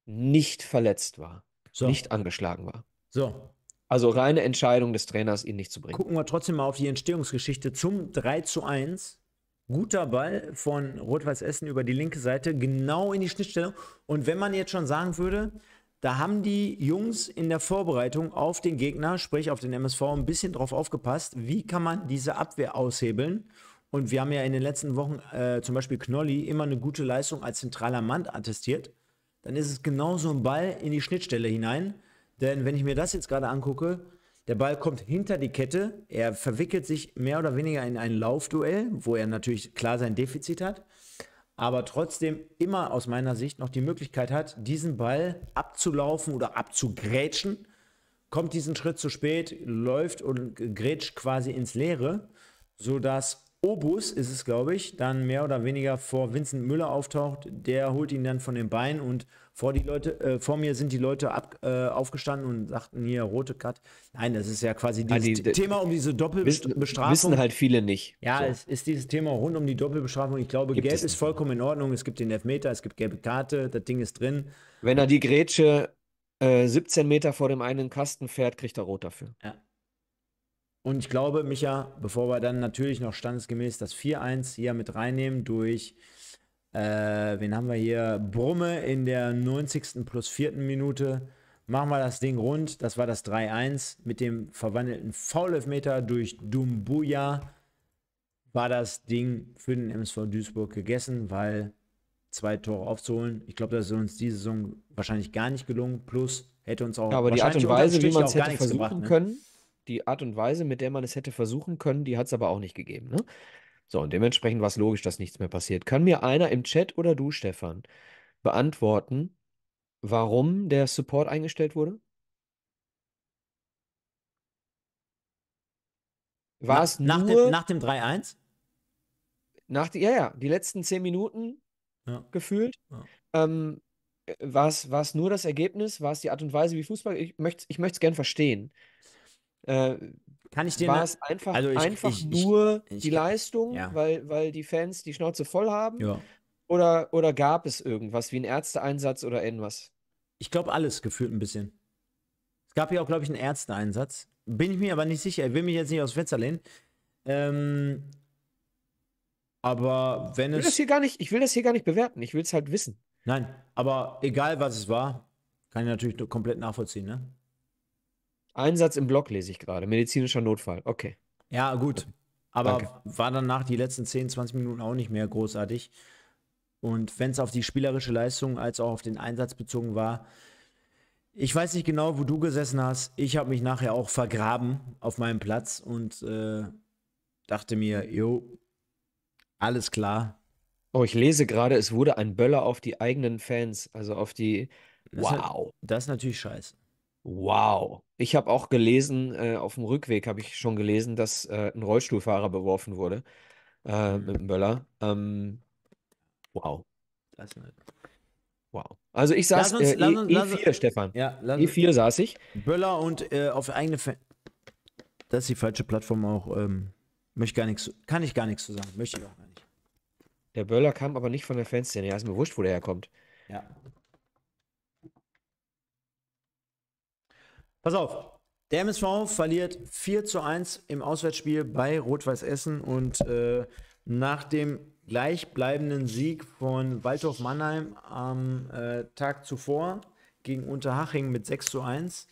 nicht verletzt war, so. nicht angeschlagen war. So, also reine Entscheidung des Trainers, ihn nicht zu bringen. Gucken wir trotzdem mal auf die Entstehungsgeschichte zum 3 zu 1. Guter Ball von Rot-Weiß Essen über die linke Seite, genau in die Schnittstelle. Und wenn man jetzt schon sagen würde, da haben die Jungs in der Vorbereitung auf den Gegner, sprich auf den MSV, ein bisschen drauf aufgepasst, wie kann man diese Abwehr aushebeln. Und wir haben ja in den letzten Wochen äh, zum Beispiel Knolli immer eine gute Leistung als zentraler Mann attestiert. Dann ist es genau so ein Ball in die Schnittstelle hinein denn wenn ich mir das jetzt gerade angucke, der Ball kommt hinter die Kette, er verwickelt sich mehr oder weniger in ein Laufduell, wo er natürlich klar sein Defizit hat, aber trotzdem immer aus meiner Sicht noch die Möglichkeit hat, diesen Ball abzulaufen oder abzugrätschen, kommt diesen Schritt zu spät, läuft und grätscht quasi ins Leere, sodass Obus ist es, glaube ich, dann mehr oder weniger vor Vincent Müller auftaucht. Der holt ihn dann von den Beinen und vor, die Leute, äh, vor mir sind die Leute ab, äh, aufgestanden und sagten hier rote Cut. Nein, das ist ja quasi dieses also die, Thema um diese Doppelbestrafung. Wissen, wissen halt viele nicht. Ja, so. es ist dieses Thema rund um die Doppelbestrafung. Ich glaube, gibt gelb ist vollkommen in Ordnung. Es gibt den Elfmeter, es gibt gelbe Karte, das Ding ist drin. Wenn er die Grätsche äh, 17 Meter vor dem einen Kasten fährt, kriegt er rot dafür. Ja. Und ich glaube, Micha, bevor wir dann natürlich noch standesgemäß das 4-1 hier mit reinnehmen durch äh, wen haben wir hier? Brumme in der 90. plus 4. Minute. Machen wir das Ding rund. Das war das 3-1 mit dem verwandelten Foul-Elfmeter durch Dumbuya. War das Ding für den MSV Duisburg gegessen, weil zwei Tore aufzuholen. Ich glaube, das ist uns diese Saison wahrscheinlich gar nicht gelungen. Plus hätte uns auch. Ja, aber die Art und Weise, wie man es hätte versuchen gebracht, ne? können, die Art und Weise, mit der man es hätte versuchen können, die hat es aber auch nicht gegeben. Ne? So, und dementsprechend war es logisch, dass nichts mehr passiert. Kann mir einer im Chat oder du, Stefan, beantworten, warum der Support eingestellt wurde? War es nach, nur dem, nach dem 3-1? ja, ja, die letzten zehn Minuten ja. gefühlt. Ja. Ähm, war es nur das Ergebnis? War es die Art und Weise, wie Fußball? Ich möchte es gern verstehen. Äh, kann ich dir war es einfach, also ich, einfach ich, ich, nur die Leistung, ja. weil, weil die Fans die Schnauze voll haben? Ja. Oder, oder gab es irgendwas wie einen Ärzteeinsatz oder irgendwas? Ich glaube, alles gefühlt ein bisschen. Es gab ja auch, glaube ich, einen Ärzteeinsatz. Bin ich mir aber nicht sicher. Ich will mich jetzt nicht aus Fenster lehnen. Ähm, aber wenn ich es. Das hier gar nicht, ich will das hier gar nicht bewerten. Ich will es halt wissen. Nein, aber egal was es war, kann ich natürlich komplett nachvollziehen, ne? Einsatz im Blog lese ich gerade. Medizinischer Notfall. Okay. Ja, gut. Aber Danke. war danach die letzten 10, 20 Minuten auch nicht mehr großartig. Und wenn es auf die spielerische Leistung als auch auf den Einsatz bezogen war, ich weiß nicht genau, wo du gesessen hast. Ich habe mich nachher auch vergraben auf meinem Platz und äh, dachte mir, jo, alles klar. Oh, ich lese gerade, es wurde ein Böller auf die eigenen Fans, also auf die. Das wow. Ist, das ist natürlich scheiße. Wow. Ich habe auch gelesen, äh, auf dem Rückweg habe ich schon gelesen, dass äh, ein Rollstuhlfahrer beworfen wurde äh, mhm. mit dem Böller. Ähm, wow. Das Wow. Also ich saß uns, äh, e, uns, E4, uns, e Stefan. Ja, E4 saß ich. Böller und äh, auf eigene Fan. Das ist die falsche Plattform auch. Ähm, möchte gar nichts, kann ich gar nichts zu sagen. Möchte ich auch gar nicht. Der Böller kam aber nicht von der Fanszene. Ja, ist mir wurscht, wo der herkommt. Ja. Pass auf. Der MSV verliert 4 zu 1 im Auswärtsspiel bei Rot-Weiß Essen und äh, nach dem gleichbleibenden Sieg von Waldhof Mannheim am äh, Tag zuvor gegen Unterhaching mit 6 zu 1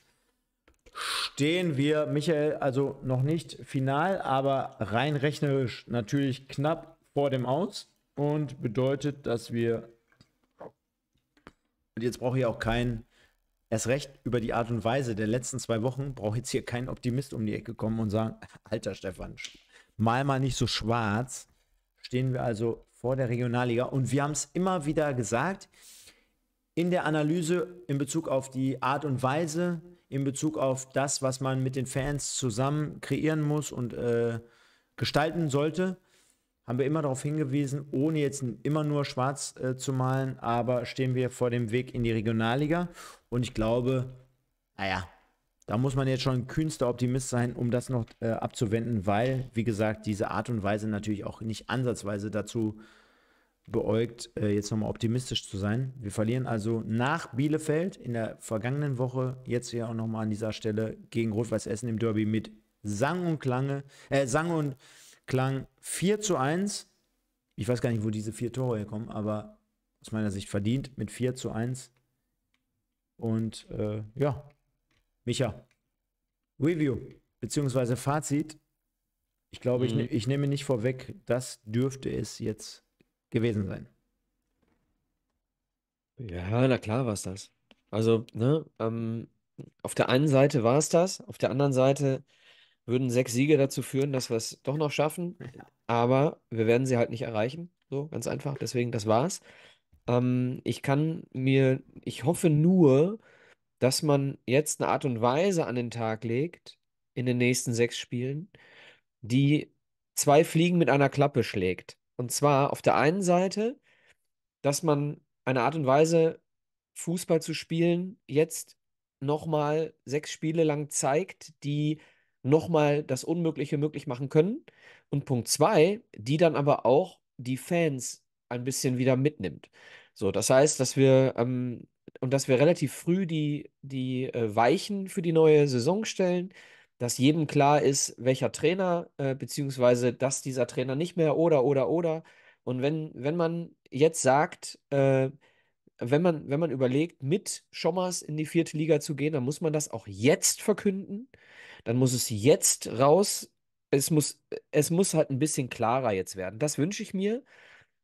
stehen wir, Michael, also noch nicht final, aber rein rechnerisch natürlich knapp vor dem Aus und bedeutet, dass wir. Und jetzt brauche ich auch keinen erst recht über die Art und Weise der letzten zwei Wochen braucht jetzt hier kein Optimist um die Ecke kommen und sagen, alter Stefan, mal mal nicht so schwarz, stehen wir also vor der Regionalliga. Und wir haben es immer wieder gesagt, in der Analyse in Bezug auf die Art und Weise, in Bezug auf das, was man mit den Fans zusammen kreieren muss und äh, gestalten sollte haben wir immer darauf hingewiesen, ohne jetzt immer nur schwarz äh, zu malen, aber stehen wir vor dem Weg in die Regionalliga. Und ich glaube, naja, da muss man jetzt schon ein kühnster Optimist sein, um das noch äh, abzuwenden, weil, wie gesagt, diese Art und Weise natürlich auch nicht ansatzweise dazu beäugt, äh, jetzt nochmal optimistisch zu sein. Wir verlieren also nach Bielefeld in der vergangenen Woche, jetzt ja auch nochmal an dieser Stelle, gegen Rot-Weiß Essen im Derby mit sang und Klange, äh, sang und klang 4 zu 1. Ich weiß gar nicht, wo diese vier Tore herkommen, aber aus meiner Sicht verdient mit 4 zu 1. Und äh, ja, Micha, Review beziehungsweise Fazit. Ich glaube, mhm. ich, ne ich nehme nicht vorweg, das dürfte es jetzt gewesen sein. Ja, na klar war es das. Also, ne, ähm, auf der einen Seite war es das, auf der anderen Seite würden sechs Siege dazu führen, dass wir es doch noch schaffen. Aber wir werden sie halt nicht erreichen. So, ganz einfach. Deswegen, das war's. Ähm, ich kann mir, ich hoffe nur, dass man jetzt eine Art und Weise an den Tag legt in den nächsten sechs Spielen, die zwei Fliegen mit einer Klappe schlägt. Und zwar auf der einen Seite, dass man eine Art und Weise, Fußball zu spielen, jetzt nochmal sechs Spiele lang zeigt, die nochmal das Unmögliche möglich machen können. Und Punkt zwei, die dann aber auch die Fans ein bisschen wieder mitnimmt. So, das heißt, dass wir ähm, und dass wir relativ früh die, die äh, Weichen für die neue Saison stellen, dass jedem klar ist, welcher Trainer, äh, beziehungsweise dass dieser Trainer nicht mehr oder oder oder. Und wenn, wenn man jetzt sagt, äh, wenn man, wenn man überlegt, mit Schommers in die vierte Liga zu gehen, dann muss man das auch jetzt verkünden. Dann muss es jetzt raus. Es muss, es muss halt ein bisschen klarer jetzt werden. Das wünsche ich mir.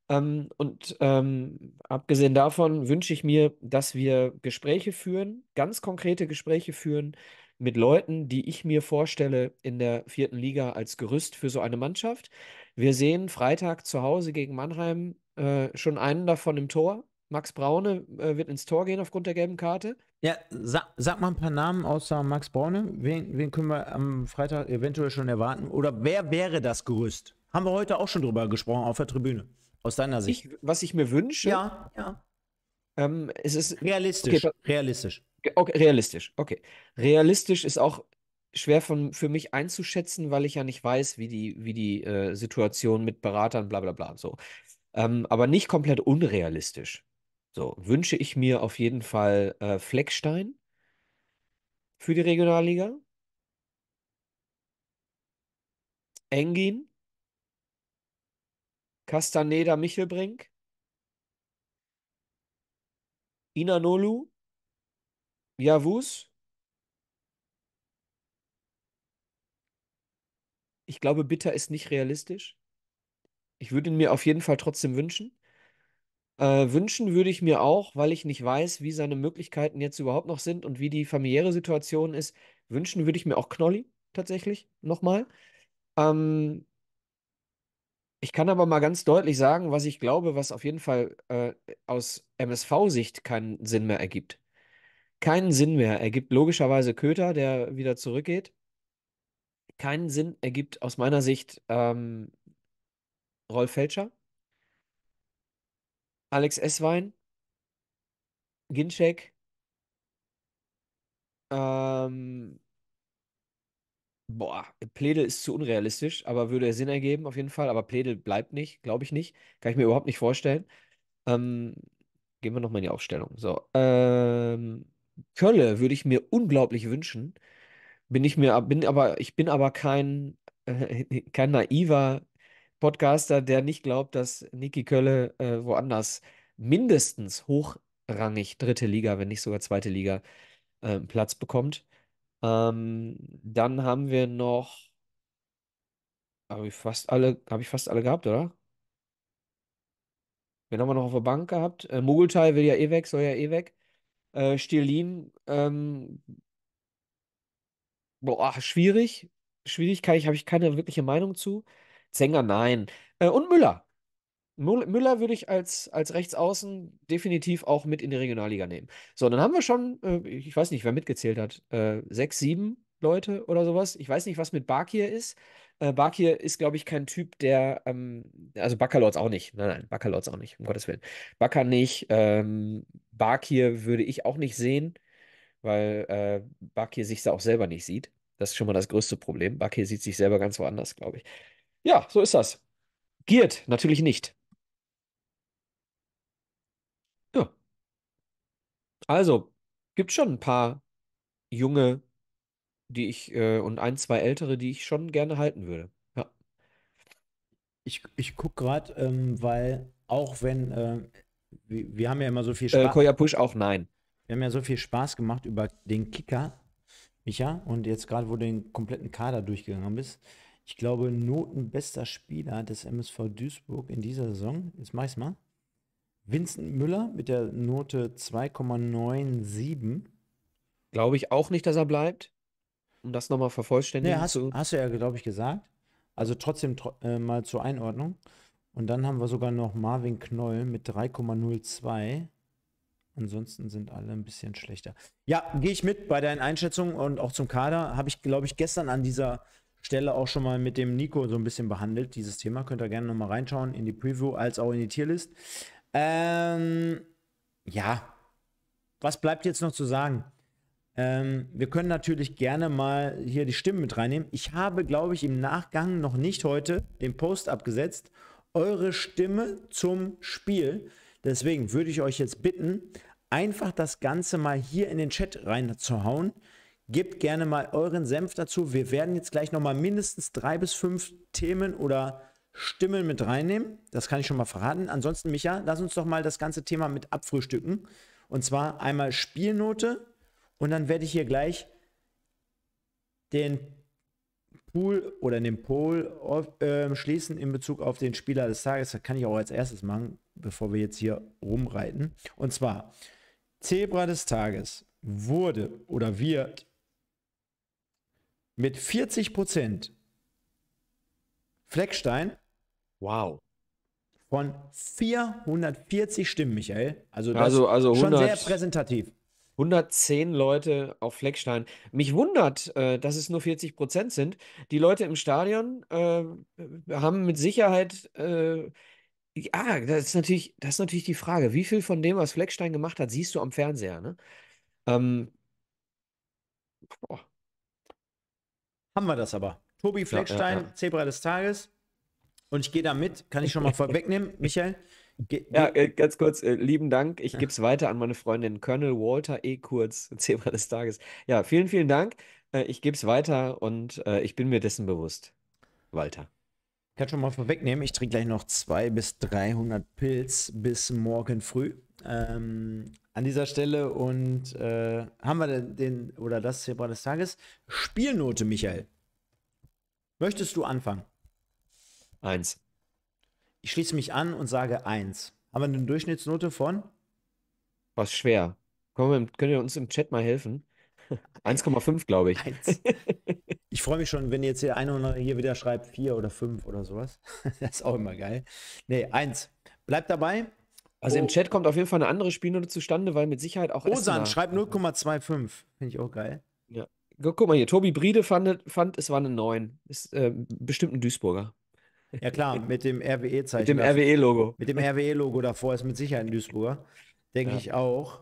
Ähm, und ähm, abgesehen davon wünsche ich mir, dass wir Gespräche führen, ganz konkrete Gespräche führen mit Leuten, die ich mir vorstelle in der vierten Liga als Gerüst für so eine Mannschaft. Wir sehen Freitag zu Hause gegen Mannheim äh, schon einen davon im Tor. Max Braune äh, wird ins Tor gehen aufgrund der gelben Karte. Ja, sa sag mal ein paar Namen außer Max Braune. Wen, wen können wir am Freitag eventuell schon erwarten? Oder wer wäre das Gerüst? Haben wir heute auch schon drüber gesprochen auf der Tribüne. Aus deiner Sicht. Ich, was ich mir wünsche. Ja, ja. Ähm, es ist realistisch. Okay, realistisch. Okay, realistisch. Okay. Realistisch ist auch schwer von, für mich einzuschätzen, weil ich ja nicht weiß, wie die, wie die äh, Situation mit Beratern, bla bla bla. So. Ähm, aber nicht komplett unrealistisch. So, wünsche ich mir auf jeden Fall äh, Fleckstein für die Regionalliga. Engin. Castaneda Michelbrink. Inanolu. Javus. Ich glaube, Bitter ist nicht realistisch. Ich würde ihn mir auf jeden Fall trotzdem wünschen. Äh, wünschen würde ich mir auch, weil ich nicht weiß, wie seine Möglichkeiten jetzt überhaupt noch sind und wie die familiäre Situation ist. Wünschen würde ich mir auch Knolli tatsächlich nochmal. Ähm, ich kann aber mal ganz deutlich sagen, was ich glaube, was auf jeden Fall äh, aus MSV-Sicht keinen Sinn mehr ergibt. Keinen Sinn mehr ergibt logischerweise Köter, der wieder zurückgeht. Keinen Sinn ergibt aus meiner Sicht ähm, Rolf Fälscher. Alex Esswein, Ginczek, ähm, boah, Pledel ist zu unrealistisch, aber würde Sinn ergeben auf jeden Fall. Aber Pledel bleibt nicht, glaube ich nicht. Kann ich mir überhaupt nicht vorstellen. Ähm, gehen wir nochmal in die Aufstellung. So, ähm, Kölle würde ich mir unglaublich wünschen. Bin ich mir, bin aber, ich bin aber kein, äh, kein naiver Podcaster, der nicht glaubt, dass Niki Kölle äh, woanders mindestens hochrangig dritte Liga, wenn nicht sogar zweite Liga, äh, Platz bekommt. Ähm, dann haben wir noch, habe ich fast alle, ich fast alle gehabt, oder? Wen haben wir noch auf der Bank gehabt? Äh, Mogultai will ja eh weg, soll ja eh weg. Äh, Stirlin, ähm, boah, schwierig. Schwierigkeit, habe ich keine wirkliche Meinung zu. Zenger, nein. Äh, und Müller. Müller würde ich als, als Rechtsaußen definitiv auch mit in die Regionalliga nehmen. So, dann haben wir schon, äh, ich weiß nicht, wer mitgezählt hat, äh, sechs, sieben Leute oder sowas. Ich weiß nicht, was mit Barkir ist. Äh, Barkir ist, glaube ich, kein Typ, der, ähm, also Baccalords auch nicht. Nein, nein, Baccalords auch nicht, um Gottes Willen. Bakker nicht. Ähm, Barkir würde ich auch nicht sehen, weil äh, Barkir sich da auch selber nicht sieht. Das ist schon mal das größte Problem. Barkir sieht sich selber ganz woanders, glaube ich. Ja, so ist das. Giert natürlich nicht. Ja. Also, gibt schon ein paar junge, die ich äh, und ein, zwei ältere, die ich schon gerne halten würde. Ja. Ich, ich gucke gerade, ähm, weil auch wenn, äh, wir, wir haben ja immer so viel äh, Spaß. Äh, Koya Push auch nein. Wir haben ja so viel Spaß gemacht über den Kicker, Micha, und jetzt gerade, wo du den kompletten Kader durchgegangen bist ich glaube, notenbester Spieler des MSV Duisburg in dieser Saison, jetzt mach ich's mal, Vincent Müller mit der Note 2,97. Glaube ich auch nicht, dass er bleibt, um das nochmal vervollständigen nee, hast, zu... Hast du ja, glaube ich, gesagt. Also trotzdem äh, mal zur Einordnung. Und dann haben wir sogar noch Marvin Knoll mit 3,02. Ansonsten sind alle ein bisschen schlechter. Ja, gehe ich mit bei deinen Einschätzungen und auch zum Kader. Habe ich, glaube ich, gestern an dieser Stelle auch schon mal mit dem Nico so ein bisschen behandelt, dieses Thema. Könnt ihr gerne nochmal reinschauen in die Preview als auch in die Tierlist. Ähm, ja, was bleibt jetzt noch zu sagen? Ähm, wir können natürlich gerne mal hier die Stimmen mit reinnehmen. Ich habe, glaube ich, im Nachgang noch nicht heute den Post abgesetzt. Eure Stimme zum Spiel. Deswegen würde ich euch jetzt bitten, einfach das Ganze mal hier in den Chat reinzuhauen. Gebt gerne mal euren Senf dazu. Wir werden jetzt gleich nochmal mindestens drei bis fünf Themen oder Stimmen mit reinnehmen. Das kann ich schon mal verraten. Ansonsten, Micha, lass uns doch mal das ganze Thema mit abfrühstücken. Und zwar einmal Spielnote und dann werde ich hier gleich den Pool oder den Pol äh, schließen in Bezug auf den Spieler des Tages. Das kann ich auch als erstes machen, bevor wir jetzt hier rumreiten. Und zwar, Zebra des Tages wurde oder wird mit 40 Prozent. Fleckstein, wow. Von 440 Stimmen, Michael. Also, das also, also 100, schon sehr präsentativ. 110 Leute auf Fleckstein. Mich wundert, äh, dass es nur 40 Prozent sind. Die Leute im Stadion äh, haben mit Sicherheit. Äh, ja, das ist, natürlich, das ist natürlich die Frage. Wie viel von dem, was Fleckstein gemacht hat, siehst du am Fernseher? Ne? Ähm, boah haben wir das aber. Tobi Fleckstein, ja, ja, Zebra des Tages. Und ich gehe da mit, kann ich schon mal vorwegnehmen, Michael. Ge ja, äh, ganz kurz, äh, lieben Dank. Ich gebe es weiter an meine Freundin Colonel Walter E. Kurz, Zebra des Tages. Ja, vielen, vielen Dank. Äh, ich gebe es weiter und äh, ich bin mir dessen bewusst. Walter. Ich kann schon mal vorwegnehmen, ich trinke gleich noch 200 bis 300 Pilz bis morgen früh ähm, an dieser Stelle und äh, haben wir den, den oder das Zebra des Tages. Spielnote, Michael. Möchtest du anfangen? Eins. Ich schließe mich an und sage eins. Haben wir eine Durchschnittsnote von? Was schwer. Können wir, könnt ihr uns im Chat mal helfen? 1,5, glaube ich. ich freue mich schon, wenn jetzt hier einer hier wieder schreibt vier oder fünf oder sowas. das ist auch immer geil. Nee, eins. Bleibt dabei. Also im oh. Chat kommt auf jeden Fall eine andere Spielnote zustande, weil mit Sicherheit auch. Osan schreibt 0,25. Finde ich auch geil. Ja. Guck mal hier, Tobi Briede fand, fand es war eine 9. Ist äh, bestimmt ein Duisburger. Ja klar, mit dem RWE-Zeichen. Mit dem RWE-Logo. Mit dem RWE-Logo davor ist mit Sicherheit ein Duisburger. Denke ja. ich auch.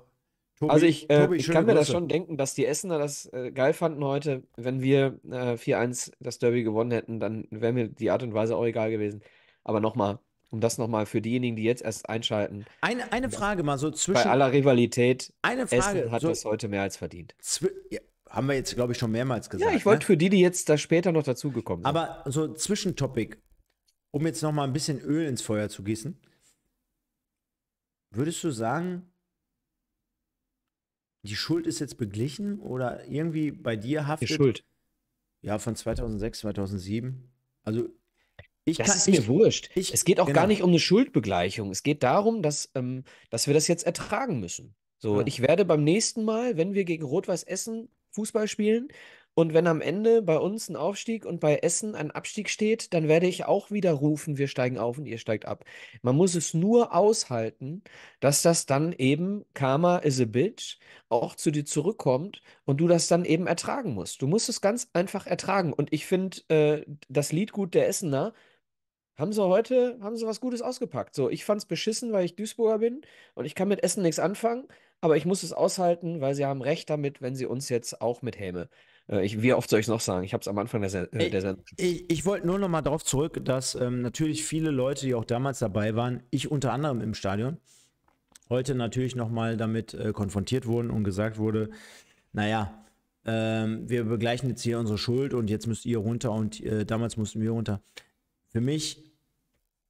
Tobi, also ich, äh, Tobi, ich kann mir das schon denken, dass die Essener das äh, geil fanden heute. Wenn wir äh, 4-1 das Derby gewonnen hätten, dann wäre mir die Art und Weise auch egal gewesen. Aber nochmal, und das nochmal für diejenigen, die jetzt erst einschalten. Eine, eine Frage mal so zwischen. Bei aller Rivalität. Eine Frage. Essen hat so das heute mehr als verdient. Ja, haben wir jetzt, glaube ich, schon mehrmals gesagt. Ja, ich wollte ne? für die, die jetzt da später noch dazugekommen sind. Aber so Zwischentopic, um jetzt nochmal ein bisschen Öl ins Feuer zu gießen. Würdest du sagen, die Schuld ist jetzt beglichen oder irgendwie bei dir haftet? Die Schuld. Ja, von 2006, 2007. Also ich das kann, ist mir ich, wurscht. Ich, es geht auch genau. gar nicht um eine Schuldbegleichung. Es geht darum, dass, ähm, dass wir das jetzt ertragen müssen. So, genau. ich werde beim nächsten Mal, wenn wir gegen Rot-Weiß Essen Fußball spielen und wenn am Ende bei uns ein Aufstieg und bei Essen ein Abstieg steht, dann werde ich auch wieder rufen, wir steigen auf und ihr steigt ab. Man muss es nur aushalten, dass das dann eben Karma is a bitch auch zu dir zurückkommt und du das dann eben ertragen musst. Du musst es ganz einfach ertragen. Und ich finde äh, das Lied gut der Essener haben sie heute, haben sie was Gutes ausgepackt. So, ich es beschissen, weil ich Duisburger bin und ich kann mit Essen nichts anfangen, aber ich muss es aushalten, weil sie haben recht damit, wenn sie uns jetzt auch mit Häme. Äh, ich, wie oft soll ich es noch sagen? Ich habe es am Anfang der, äh, Sendung. Ich, ich, ich wollte nur noch mal darauf zurück, dass ähm, natürlich viele Leute, die auch damals dabei waren, ich unter anderem im Stadion, heute natürlich noch mal damit äh, konfrontiert wurden und gesagt wurde, naja, ähm, wir begleichen jetzt hier unsere Schuld und jetzt müsst ihr runter und äh, damals mussten wir runter. Für mich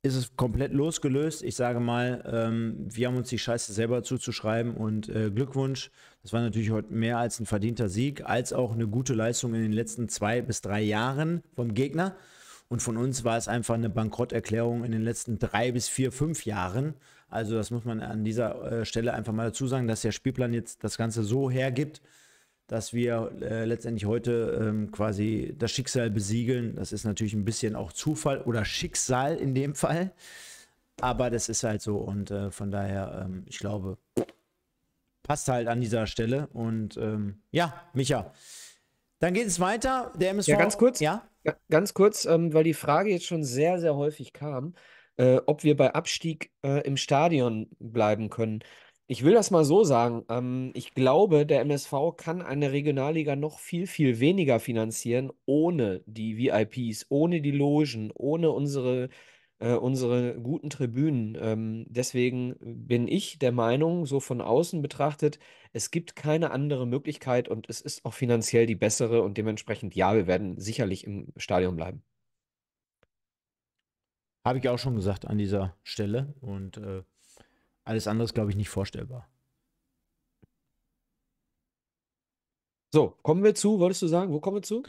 ist es komplett losgelöst. Ich sage mal, ähm, wir haben uns die Scheiße selber zuzuschreiben und äh, Glückwunsch. Das war natürlich heute mehr als ein verdienter Sieg, als auch eine gute Leistung in den letzten zwei bis drei Jahren vom Gegner. Und von uns war es einfach eine Bankrotterklärung in den letzten drei bis vier, fünf Jahren. Also das muss man an dieser äh, Stelle einfach mal dazu sagen, dass der Spielplan jetzt das Ganze so hergibt, dass wir äh, letztendlich heute ähm, quasi das Schicksal besiegeln. Das ist natürlich ein bisschen auch Zufall oder Schicksal in dem Fall. Aber das ist halt so und äh, von daher, ähm, ich glaube, passt halt an dieser Stelle. Und ähm, ja, Micha, dann geht es weiter. Der MSV. Ja, ganz kurz. Ja, ganz kurz, ähm, weil die Frage jetzt schon sehr, sehr häufig kam, äh, ob wir bei Abstieg äh, im Stadion bleiben können. Ich will das mal so sagen. Ähm, ich glaube, der MSV kann eine Regionalliga noch viel, viel weniger finanzieren, ohne die VIPs, ohne die Logen, ohne unsere, äh, unsere guten Tribünen. Ähm, deswegen bin ich der Meinung, so von außen betrachtet, es gibt keine andere Möglichkeit und es ist auch finanziell die bessere und dementsprechend ja, wir werden sicherlich im Stadion bleiben. Habe ich auch schon gesagt an dieser Stelle und äh alles andere ist, glaube ich, nicht vorstellbar. So, kommen wir zu, wolltest du sagen, wo kommen wir zu?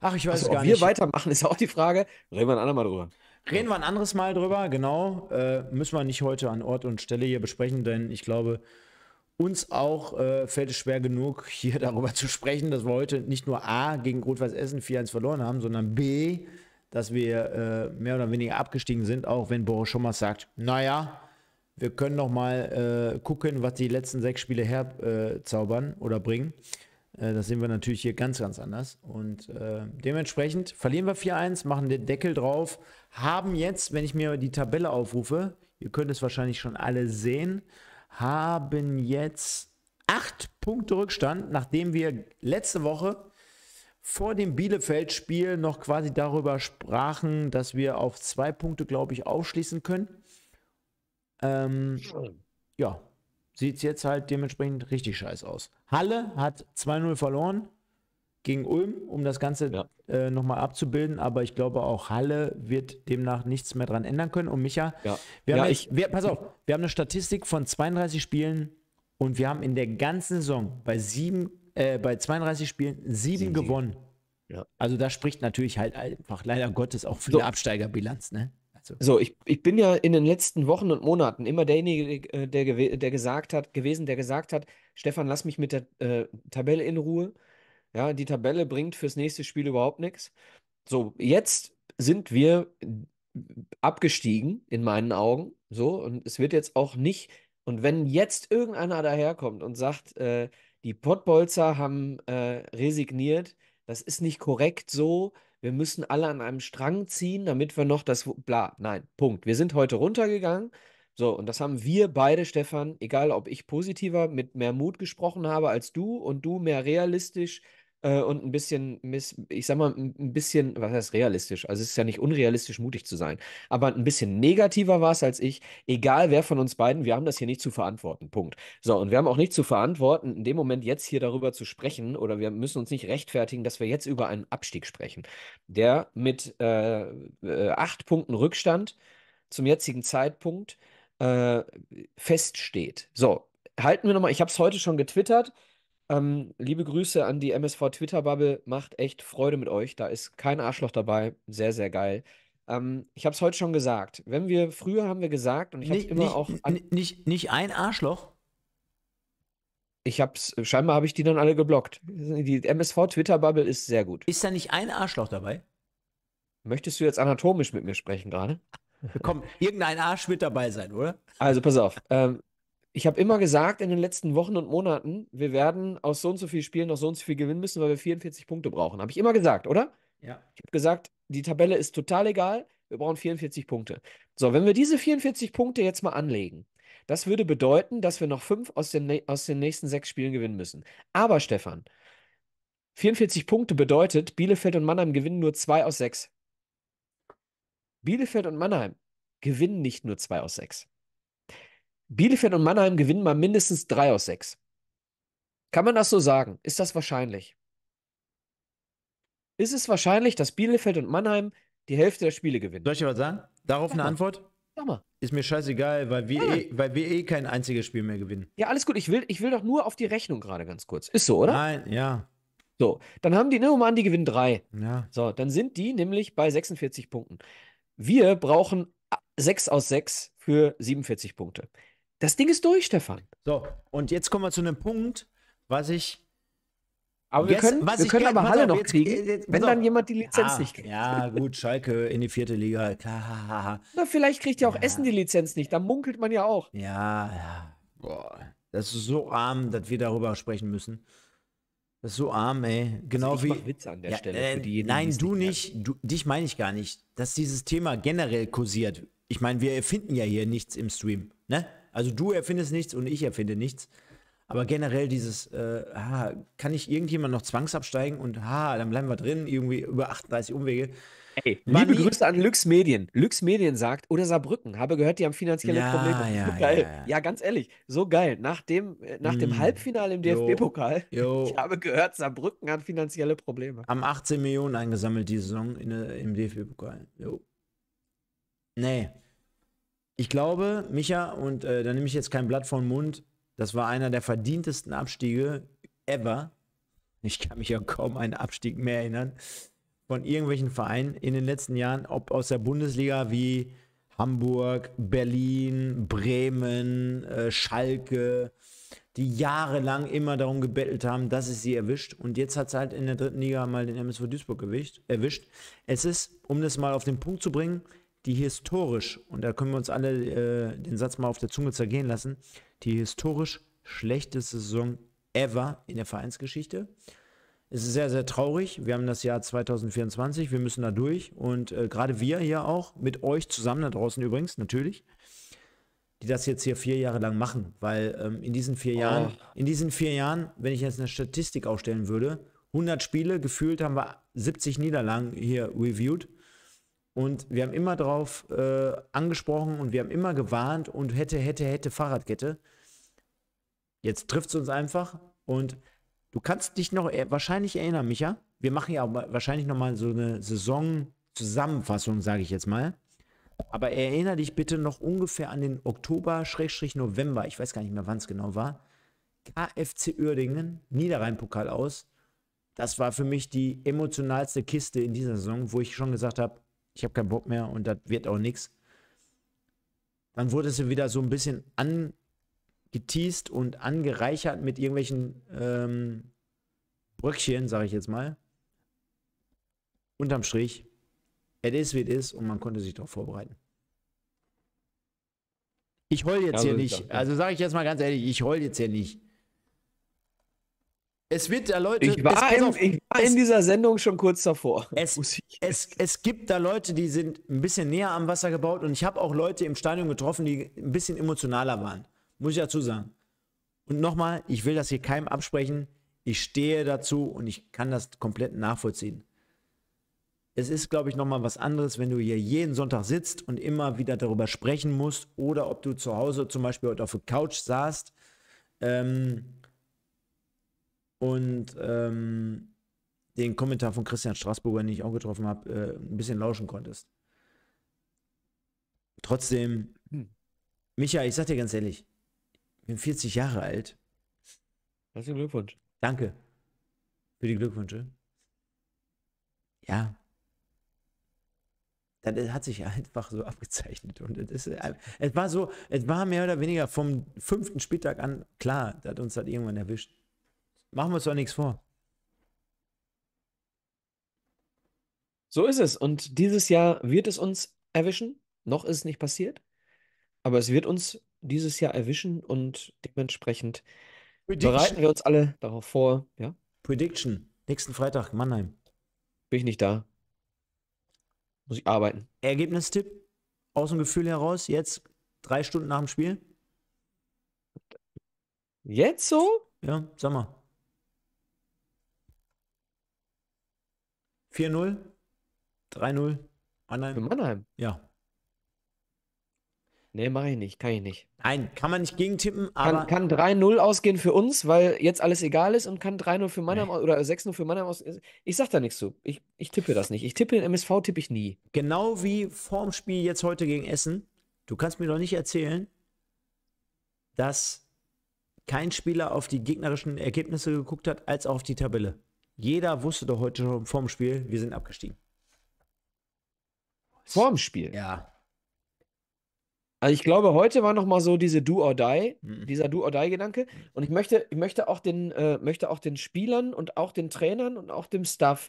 Ach, ich weiß also, es gar ob nicht. Ob wir weitermachen, ist auch die Frage. Reden wir ein andermal drüber. Reden wir ein anderes Mal drüber, genau. Äh, müssen wir nicht heute an Ort und Stelle hier besprechen, denn ich glaube, uns auch äh, fällt es schwer genug, hier darüber zu sprechen, dass wir heute nicht nur A gegen Rot-Weiß Essen 4-1 verloren haben, sondern B, dass wir äh, mehr oder weniger abgestiegen sind, auch wenn Boris Schommers sagt, naja, wir können nochmal äh, gucken, was die letzten sechs Spiele herzaubern äh, oder bringen. Äh, das sehen wir natürlich hier ganz, ganz anders. Und äh, dementsprechend verlieren wir 4-1, machen den Deckel drauf, haben jetzt, wenn ich mir die Tabelle aufrufe, ihr könnt es wahrscheinlich schon alle sehen, haben jetzt acht Punkte Rückstand, nachdem wir letzte Woche vor dem Bielefeld-Spiel noch quasi darüber sprachen, dass wir auf zwei Punkte, glaube ich, aufschließen können. Ähm, ja, sieht jetzt halt dementsprechend richtig scheiß aus. Halle hat 2-0 verloren gegen Ulm, um das Ganze ja. äh, nochmal abzubilden, aber ich glaube auch Halle wird demnach nichts mehr dran ändern können. Und Micha, ja. wir haben ja, jetzt, wir, pass auf, wir haben eine Statistik von 32 Spielen und wir haben in der ganzen Saison bei sieben, äh, bei 32 Spielen sieben, sieben gewonnen. Sieben. Also das spricht natürlich halt einfach leider Gottes auch für so. eine Absteigerbilanz, ne? So, so ich, ich bin ja in den letzten Wochen und Monaten immer derjenige, äh, der, der gesagt hat, gewesen, der gesagt hat, Stefan, lass mich mit der äh, Tabelle in Ruhe. Ja, die Tabelle bringt fürs nächste Spiel überhaupt nichts. So, jetzt sind wir abgestiegen, in meinen Augen. So, und es wird jetzt auch nicht. Und wenn jetzt irgendeiner daherkommt und sagt, äh, die Pottbolzer haben äh, resigniert, das ist nicht korrekt so, wir müssen alle an einem Strang ziehen, damit wir noch das bla. Nein, Punkt. Wir sind heute runtergegangen. So, und das haben wir beide, Stefan, egal ob ich positiver mit mehr Mut gesprochen habe als du und du mehr realistisch äh, und ein bisschen, miss, ich sag mal, ein bisschen, was heißt realistisch? Also es ist ja nicht unrealistisch, mutig zu sein. Aber ein bisschen negativer war es als ich. Egal wer von uns beiden, wir haben das hier nicht zu verantworten. Punkt. So, und wir haben auch nicht zu verantworten, in dem Moment jetzt hier darüber zu sprechen oder wir müssen uns nicht rechtfertigen, dass wir jetzt über einen Abstieg sprechen, der mit äh, äh, acht Punkten Rückstand zum jetzigen Zeitpunkt äh, feststeht. So, halten wir nochmal, ich habe es heute schon getwittert, ähm, liebe Grüße an die MSV Twitter-Bubble. Macht echt Freude mit euch. Da ist kein Arschloch dabei. Sehr, sehr geil. Ähm, ich habe es heute schon gesagt. Wenn wir früher haben wir gesagt und ich habe es immer nicht, auch nicht nicht ein Arschloch. Ich hab's scheinbar habe ich die dann alle geblockt. Die MSV Twitter Bubble ist sehr gut. Ist da nicht ein Arschloch dabei? Möchtest du jetzt anatomisch mit mir sprechen gerade? Komm, irgendein Arsch wird dabei sein, oder? Also pass auf. Ähm, ich habe immer gesagt in den letzten Wochen und Monaten, wir werden aus so und so viel Spielen noch so und so viel gewinnen müssen, weil wir 44 Punkte brauchen. Habe ich immer gesagt, oder? Ja. Ich habe gesagt, die Tabelle ist total egal, wir brauchen 44 Punkte. So, wenn wir diese 44 Punkte jetzt mal anlegen, das würde bedeuten, dass wir noch fünf aus den, aus den nächsten sechs Spielen gewinnen müssen. Aber Stefan, 44 Punkte bedeutet, Bielefeld und Mannheim gewinnen nur zwei aus sechs. Bielefeld und Mannheim gewinnen nicht nur zwei aus sechs. Bielefeld und Mannheim gewinnen mal mindestens drei aus sechs. Kann man das so sagen? Ist das wahrscheinlich? Ist es wahrscheinlich, dass Bielefeld und Mannheim die Hälfte der Spiele gewinnen? Soll ich dir was sagen? Darauf Sag eine mal. Antwort? Sag mal. Ist mir scheißegal, weil wir, ja. eh, weil wir eh kein einziges Spiel mehr gewinnen. Ja, alles gut. Ich will, ich will doch nur auf die Rechnung gerade ganz kurz. Ist so, oder? Nein, ja. So, dann haben die, nehmen wir mal an, die gewinnen drei. Ja. So, dann sind die nämlich bei 46 Punkten. Wir brauchen 6 aus 6 für 47 Punkte. Das Ding ist durch, Stefan. So, und jetzt kommen wir zu einem Punkt, was ich. Aber wir jetzt, können, wir können aber Halle auf, noch jetzt, kriegen, jetzt, wenn auf. dann jemand die Lizenz ja, ah, nicht kriegt. Ja, gut, Schalke in die vierte Liga, klar. Na, vielleicht kriegt ja auch ja. Essen die Lizenz nicht, da munkelt man ja auch. Ja, ja. Boah, das ist so arm, dass wir darüber sprechen müssen. Das ist so arm, ey. Genau also ich wie. Witze an der ja, Stelle. Äh, nein, du nicht. Du, dich meine ich gar nicht. Dass dieses Thema generell kursiert. Ich meine, wir erfinden ja hier nichts im Stream, ne? Also du erfindest nichts und ich erfinde nichts. Aber generell dieses, äh, ah, kann ich irgendjemand noch zwangsabsteigen und ah, dann bleiben wir drin, irgendwie über 38 Umwege. Ey, Mann, liebe Grüße an Lux Medien. Lux Medien sagt, oder Saarbrücken, habe gehört, die haben finanzielle ja, Probleme. Ja, geil. Ja, ja, ganz ehrlich, so geil. Nach dem, äh, nach mm. dem Halbfinale im DFB-Pokal, ich habe gehört, Saarbrücken hat finanzielle Probleme. Haben 18 Millionen eingesammelt die Saison in, äh, im DFB-Pokal. Jo. Nee, ich glaube, Micha, und äh, da nehme ich jetzt kein Blatt vor den Mund, das war einer der verdientesten Abstiege ever. Ich kann mich ja kaum einen Abstieg mehr erinnern. Von irgendwelchen Vereinen in den letzten Jahren, ob aus der Bundesliga wie Hamburg, Berlin, Bremen, äh, Schalke, die jahrelang immer darum gebettelt haben, dass es sie erwischt. Und jetzt hat es halt in der dritten Liga mal den MSV Duisburg erwischt. erwischt. Es ist, um das mal auf den Punkt zu bringen, die historisch, und da können wir uns alle äh, den Satz mal auf der Zunge zergehen lassen, die historisch schlechteste Saison ever in der Vereinsgeschichte. Es ist sehr, sehr traurig. Wir haben das Jahr 2024, wir müssen da durch. Und äh, gerade wir hier auch, mit euch zusammen da draußen übrigens, natürlich, die das jetzt hier vier Jahre lang machen. Weil ähm, in diesen vier oh. Jahren, in diesen vier Jahren, wenn ich jetzt eine Statistik aufstellen würde, 100 Spiele, gefühlt haben wir 70 Niederlagen hier reviewed. Und wir haben immer drauf äh, angesprochen und wir haben immer gewarnt und hätte, hätte, hätte Fahrradkette. Jetzt trifft es uns einfach und du kannst dich noch er wahrscheinlich erinnern, Micha. Wir machen ja wahrscheinlich nochmal so eine Saisonzusammenfassung, sage ich jetzt mal. Aber erinnere dich bitte noch ungefähr an den Oktober-November, ich weiß gar nicht mehr, wann es genau war. KFC Uerdingen, Niederrhein-Pokal aus. Das war für mich die emotionalste Kiste in dieser Saison, wo ich schon gesagt habe, ich habe keinen Bock mehr und das wird auch nichts. Dann wurde sie wieder so ein bisschen angeteased und angereichert mit irgendwelchen ähm, Bröckchen, sage ich jetzt mal. Unterm Strich, it is, wie es ist und man konnte sich darauf vorbereiten. Ich heul jetzt also hier nicht. Also sage ich jetzt mal ganz ehrlich, ich heul jetzt hier nicht. Es wird da Leute. Ich war, es, in, auf, ich war es, in, dieser Sendung schon kurz davor. Es, es, es gibt da Leute, die sind ein bisschen näher am Wasser gebaut und ich habe auch Leute im Stadion getroffen, die ein bisschen emotionaler waren. Muss ich dazu sagen. Und nochmal, ich will das hier keinem absprechen. Ich stehe dazu und ich kann das komplett nachvollziehen. Es ist, glaube ich, nochmal was anderes, wenn du hier jeden Sonntag sitzt und immer wieder darüber sprechen musst oder ob du zu Hause zum Beispiel heute auf der Couch saßt. Ähm, und ähm, den Kommentar von Christian Straßburger, den ich auch getroffen habe, äh, ein bisschen lauschen konntest. Trotzdem, hm. Micha, ich sag dir ganz ehrlich, ich bin 40 Jahre alt. Herzlichen Glückwunsch. Danke für die Glückwünsche. Ja. Das äh, hat sich einfach so abgezeichnet. Und es, ist, äh, es war so, es war mehr oder weniger vom fünften Spieltag an klar, dass uns das halt irgendwann erwischt. Machen wir uns doch nichts vor. So ist es. Und dieses Jahr wird es uns erwischen. Noch ist es nicht passiert. Aber es wird uns dieses Jahr erwischen und dementsprechend Prediction. bereiten wir uns alle darauf vor. Ja? Prediction. Nächsten Freitag, Mannheim. Bin ich nicht da. Muss ich arbeiten. Ergebnistipp? Aus dem Gefühl heraus, jetzt drei Stunden nach dem Spiel? Jetzt so? Ja, sag mal. 4-0, 3-0, Mannheim. Für Mannheim? Ja. Nee, mache ich nicht, kann ich nicht. Nein, kann man nicht gegentippen, aber. Kann, kann 3-0 ausgehen für uns, weil jetzt alles egal ist und kann 3-0 für Mannheim nee. oder 6-0 für Mannheim ausgehen. Ich sag da nichts zu. Ich, ich tippe das nicht. Ich tippe den MSV, tippe ich nie. Genau wie vorm Spiel jetzt heute gegen Essen. Du kannst mir doch nicht erzählen, dass kein Spieler auf die gegnerischen Ergebnisse geguckt hat, als auch auf die Tabelle. Jeder wusste doch heute schon vorm Spiel, wir sind abgestiegen. Vorm Spiel? Ja. Also ich glaube, heute war noch mal so diese Do or Die, mhm. dieser Do or Die Gedanke. Und ich möchte, ich möchte auch den, äh, möchte auch den Spielern und auch den Trainern und auch dem Staff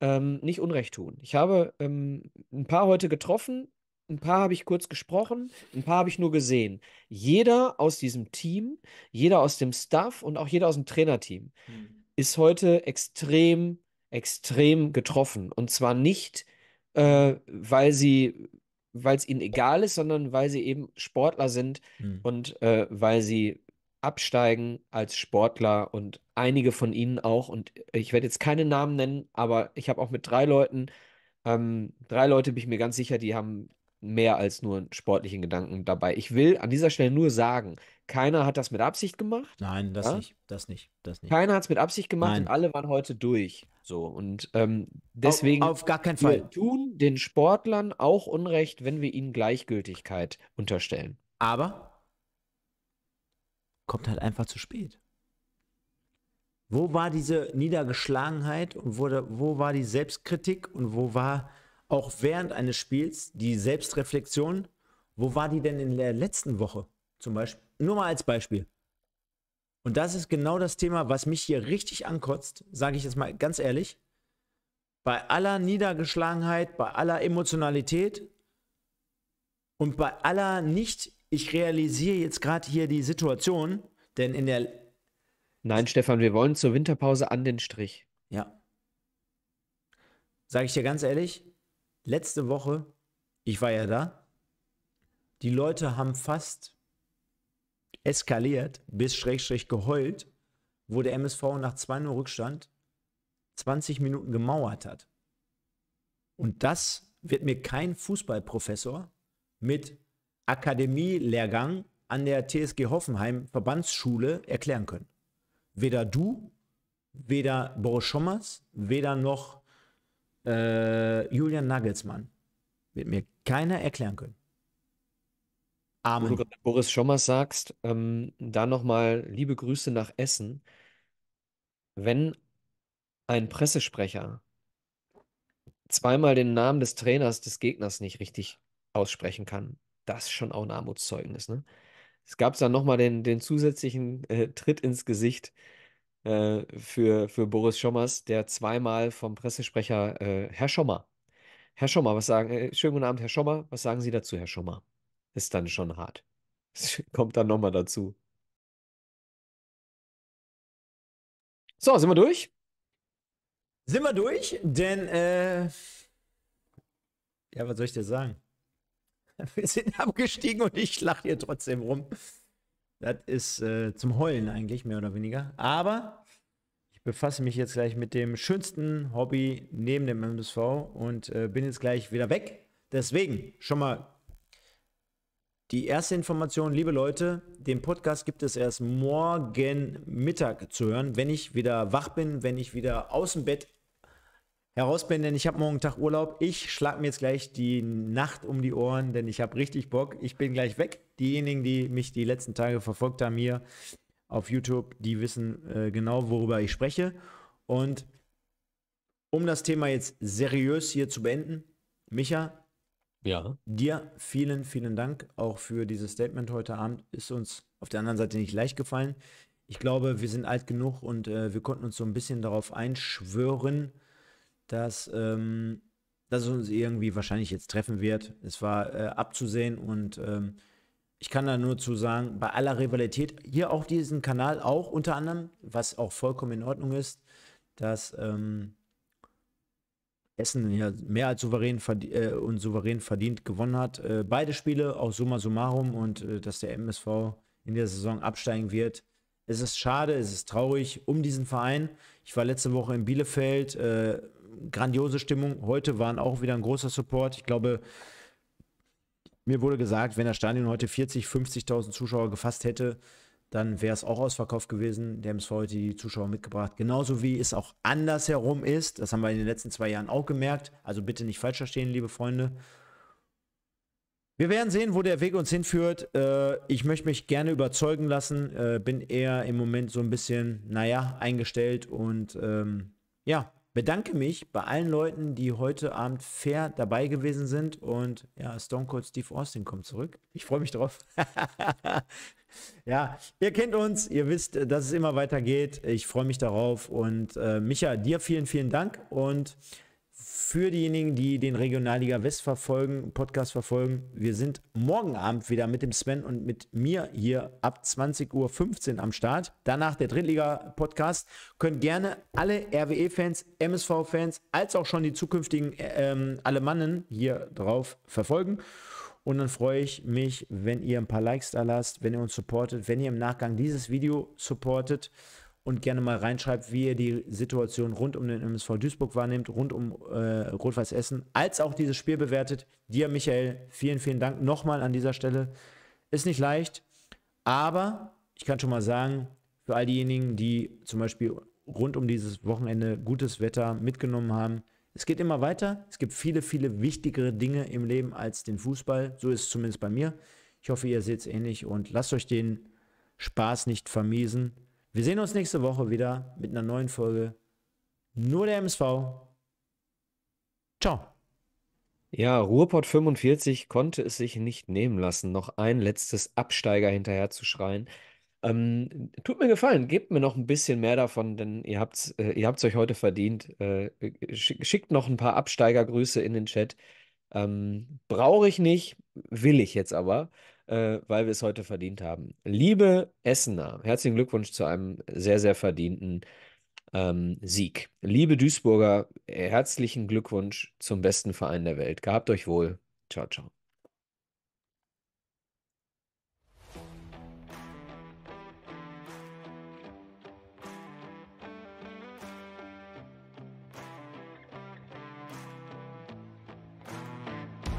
ähm, nicht Unrecht tun. Ich habe ähm, ein paar heute getroffen, ein paar habe ich kurz gesprochen, ein paar habe ich nur gesehen. Jeder aus diesem Team, jeder aus dem Staff und auch jeder aus dem Trainerteam mhm ist heute extrem, extrem getroffen. Und zwar nicht, äh, weil sie weil es ihnen egal ist, sondern weil sie eben Sportler sind hm. und äh, weil sie absteigen als Sportler und einige von ihnen auch. Und ich werde jetzt keine Namen nennen, aber ich habe auch mit drei Leuten, ähm, drei Leute bin ich mir ganz sicher, die haben mehr als nur einen sportlichen Gedanken dabei. Ich will an dieser Stelle nur sagen, keiner hat das mit Absicht gemacht. Nein, das ja? nicht, das nicht, das nicht. Keiner hat es mit Absicht gemacht Nein. und alle waren heute durch. So und ähm, deswegen auf, auf, gar keinen Fall. Wir tun den Sportlern auch Unrecht, wenn wir ihnen Gleichgültigkeit unterstellen. Aber kommt halt einfach zu spät. Wo war diese Niedergeschlagenheit und wo, wo war die Selbstkritik und wo war auch während eines Spiels die Selbstreflexion, wo war die denn in der letzten Woche zum Beispiel? Nur mal als Beispiel. Und das ist genau das Thema, was mich hier richtig ankotzt, sage ich jetzt mal ganz ehrlich. Bei aller Niedergeschlagenheit, bei aller Emotionalität und bei aller nicht, ich realisiere jetzt gerade hier die Situation, denn in der... Nein, Stefan, wir wollen zur Winterpause an den Strich. Ja, sage ich dir ganz ehrlich, letzte Woche, ich war ja da, die Leute haben fast eskaliert bis schrägstrich geheult, wo der MSV nach 2-0 Rückstand 20 Minuten gemauert hat. Und das wird mir kein Fußballprofessor mit Akademielehrgang an der TSG Hoffenheim Verbandsschule erklären können. Weder du, weder Boris Schommers, weder noch äh, Julian Nagelsmann. Wird mir keiner erklären können. Amen. Wo du gerade Boris Schommers sagst, ähm, da nochmal liebe Grüße nach Essen. Wenn ein Pressesprecher zweimal den Namen des Trainers des Gegners nicht richtig aussprechen kann, das ist schon auch ein Armutszeugnis. Ne? Es gab dann nochmal den, den zusätzlichen äh, Tritt ins Gesicht äh, für, für Boris Schommers, der zweimal vom Pressesprecher, äh, Herr Schommer, Herr Schommer, was sagen, äh, schönen guten Abend, Herr Schommer, was sagen Sie dazu, Herr Schommer? Ist dann schon hart. kommt dann nochmal dazu. So, sind wir durch? Sind wir durch? Denn, äh, ja, was soll ich dir sagen? Wir sind abgestiegen und ich lache hier trotzdem rum. Das ist äh, zum Heulen eigentlich, mehr oder weniger. Aber ich befasse mich jetzt gleich mit dem schönsten Hobby neben dem MSV und äh, bin jetzt gleich wieder weg. Deswegen schon mal die erste Information, liebe Leute, den Podcast gibt es erst morgen Mittag zu hören, wenn ich wieder wach bin, wenn ich wieder aus dem Bett herausbilden, denn ich habe morgen Tag Urlaub. Ich schlage mir jetzt gleich die Nacht um die Ohren, denn ich habe richtig Bock. Ich bin gleich weg. Diejenigen, die mich die letzten Tage verfolgt haben hier auf YouTube, die wissen äh, genau, worüber ich spreche. Und um das Thema jetzt seriös hier zu beenden, Micha, ja. dir vielen, vielen Dank auch für dieses Statement heute Abend. Ist uns auf der anderen Seite nicht leicht gefallen. Ich glaube, wir sind alt genug und äh, wir konnten uns so ein bisschen darauf einschwören, dass, ähm, dass es uns irgendwie wahrscheinlich jetzt treffen wird. Es war äh, abzusehen und ähm, ich kann da nur zu sagen, bei aller Rivalität, hier auf diesem Kanal auch unter anderem, was auch vollkommen in Ordnung ist, dass ähm, Essen ja mehr als souverän äh, und souverän verdient gewonnen hat. Äh, beide Spiele, auch summa summarum und äh, dass der MSV in der Saison absteigen wird. Es ist schade, es ist traurig um diesen Verein. Ich war letzte Woche in Bielefeld, äh, grandiose Stimmung. Heute waren auch wieder ein großer Support. Ich glaube, mir wurde gesagt, wenn das Stadion heute 40, 50.000 Zuschauer gefasst hätte, dann wäre es auch ausverkauft gewesen. Der MSV heute die Zuschauer mitgebracht. Genauso wie es auch andersherum ist. Das haben wir in den letzten zwei Jahren auch gemerkt. Also bitte nicht falsch verstehen, liebe Freunde. Wir werden sehen, wo der Weg uns hinführt. Äh, ich möchte mich gerne überzeugen lassen. Äh, bin eher im Moment so ein bisschen, naja, eingestellt und ähm, ja, bedanke mich bei allen Leuten, die heute Abend fair dabei gewesen sind. Und ja, Stone Cold Steve Austin kommt zurück. Ich freue mich drauf. ja, ihr kennt uns, ihr wisst, dass es immer weitergeht. Ich freue mich darauf. Und äh, Micha, dir vielen, vielen Dank. Und für diejenigen, die den Regionalliga West verfolgen, Podcast verfolgen, wir sind morgen Abend wieder mit dem Sven und mit mir hier ab 20.15 Uhr am Start. Danach der Drittliga-Podcast. Könnt gerne alle RWE-Fans, MSV-Fans, als auch schon die zukünftigen äh, ähm, Alemannen hier drauf verfolgen. Und dann freue ich mich, wenn ihr ein paar Likes da lasst, wenn ihr uns supportet, wenn ihr im Nachgang dieses Video supportet und gerne mal reinschreibt, wie ihr die Situation rund um den MSV Duisburg wahrnehmt, rund um äh, Rot-Weiß Essen, als auch dieses Spiel bewertet. Dir, Michael, vielen, vielen Dank nochmal an dieser Stelle. Ist nicht leicht, aber ich kann schon mal sagen, für all diejenigen, die zum Beispiel rund um dieses Wochenende gutes Wetter mitgenommen haben, es geht immer weiter. Es gibt viele, viele wichtigere Dinge im Leben als den Fußball. So ist es zumindest bei mir. Ich hoffe, ihr seht es ähnlich und lasst euch den Spaß nicht vermiesen. Wir sehen uns nächste Woche wieder mit einer neuen Folge. Nur der MSV. Ciao. Ja, Ruhrpott 45 konnte es sich nicht nehmen lassen, noch ein letztes Absteiger hinterher zu schreien. Ähm, tut mir gefallen, gebt mir noch ein bisschen mehr davon, denn ihr habt äh, euch heute verdient. Äh, schickt noch ein paar Absteigergrüße in den Chat. Ähm, brauche ich nicht, will ich jetzt aber äh, weil wir es heute verdient haben. Liebe Essener, herzlichen Glückwunsch zu einem sehr, sehr verdienten ähm, Sieg. Liebe Duisburger, herzlichen Glückwunsch zum besten Verein der Welt. Gehabt euch wohl. Ciao, ciao.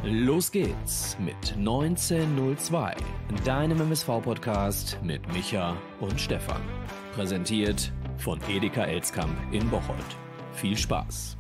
Los geht's mit 1902, deinem MSV-Podcast mit Micha und Stefan. Präsentiert von Edeka Elskamp in Bocholt. Viel Spaß!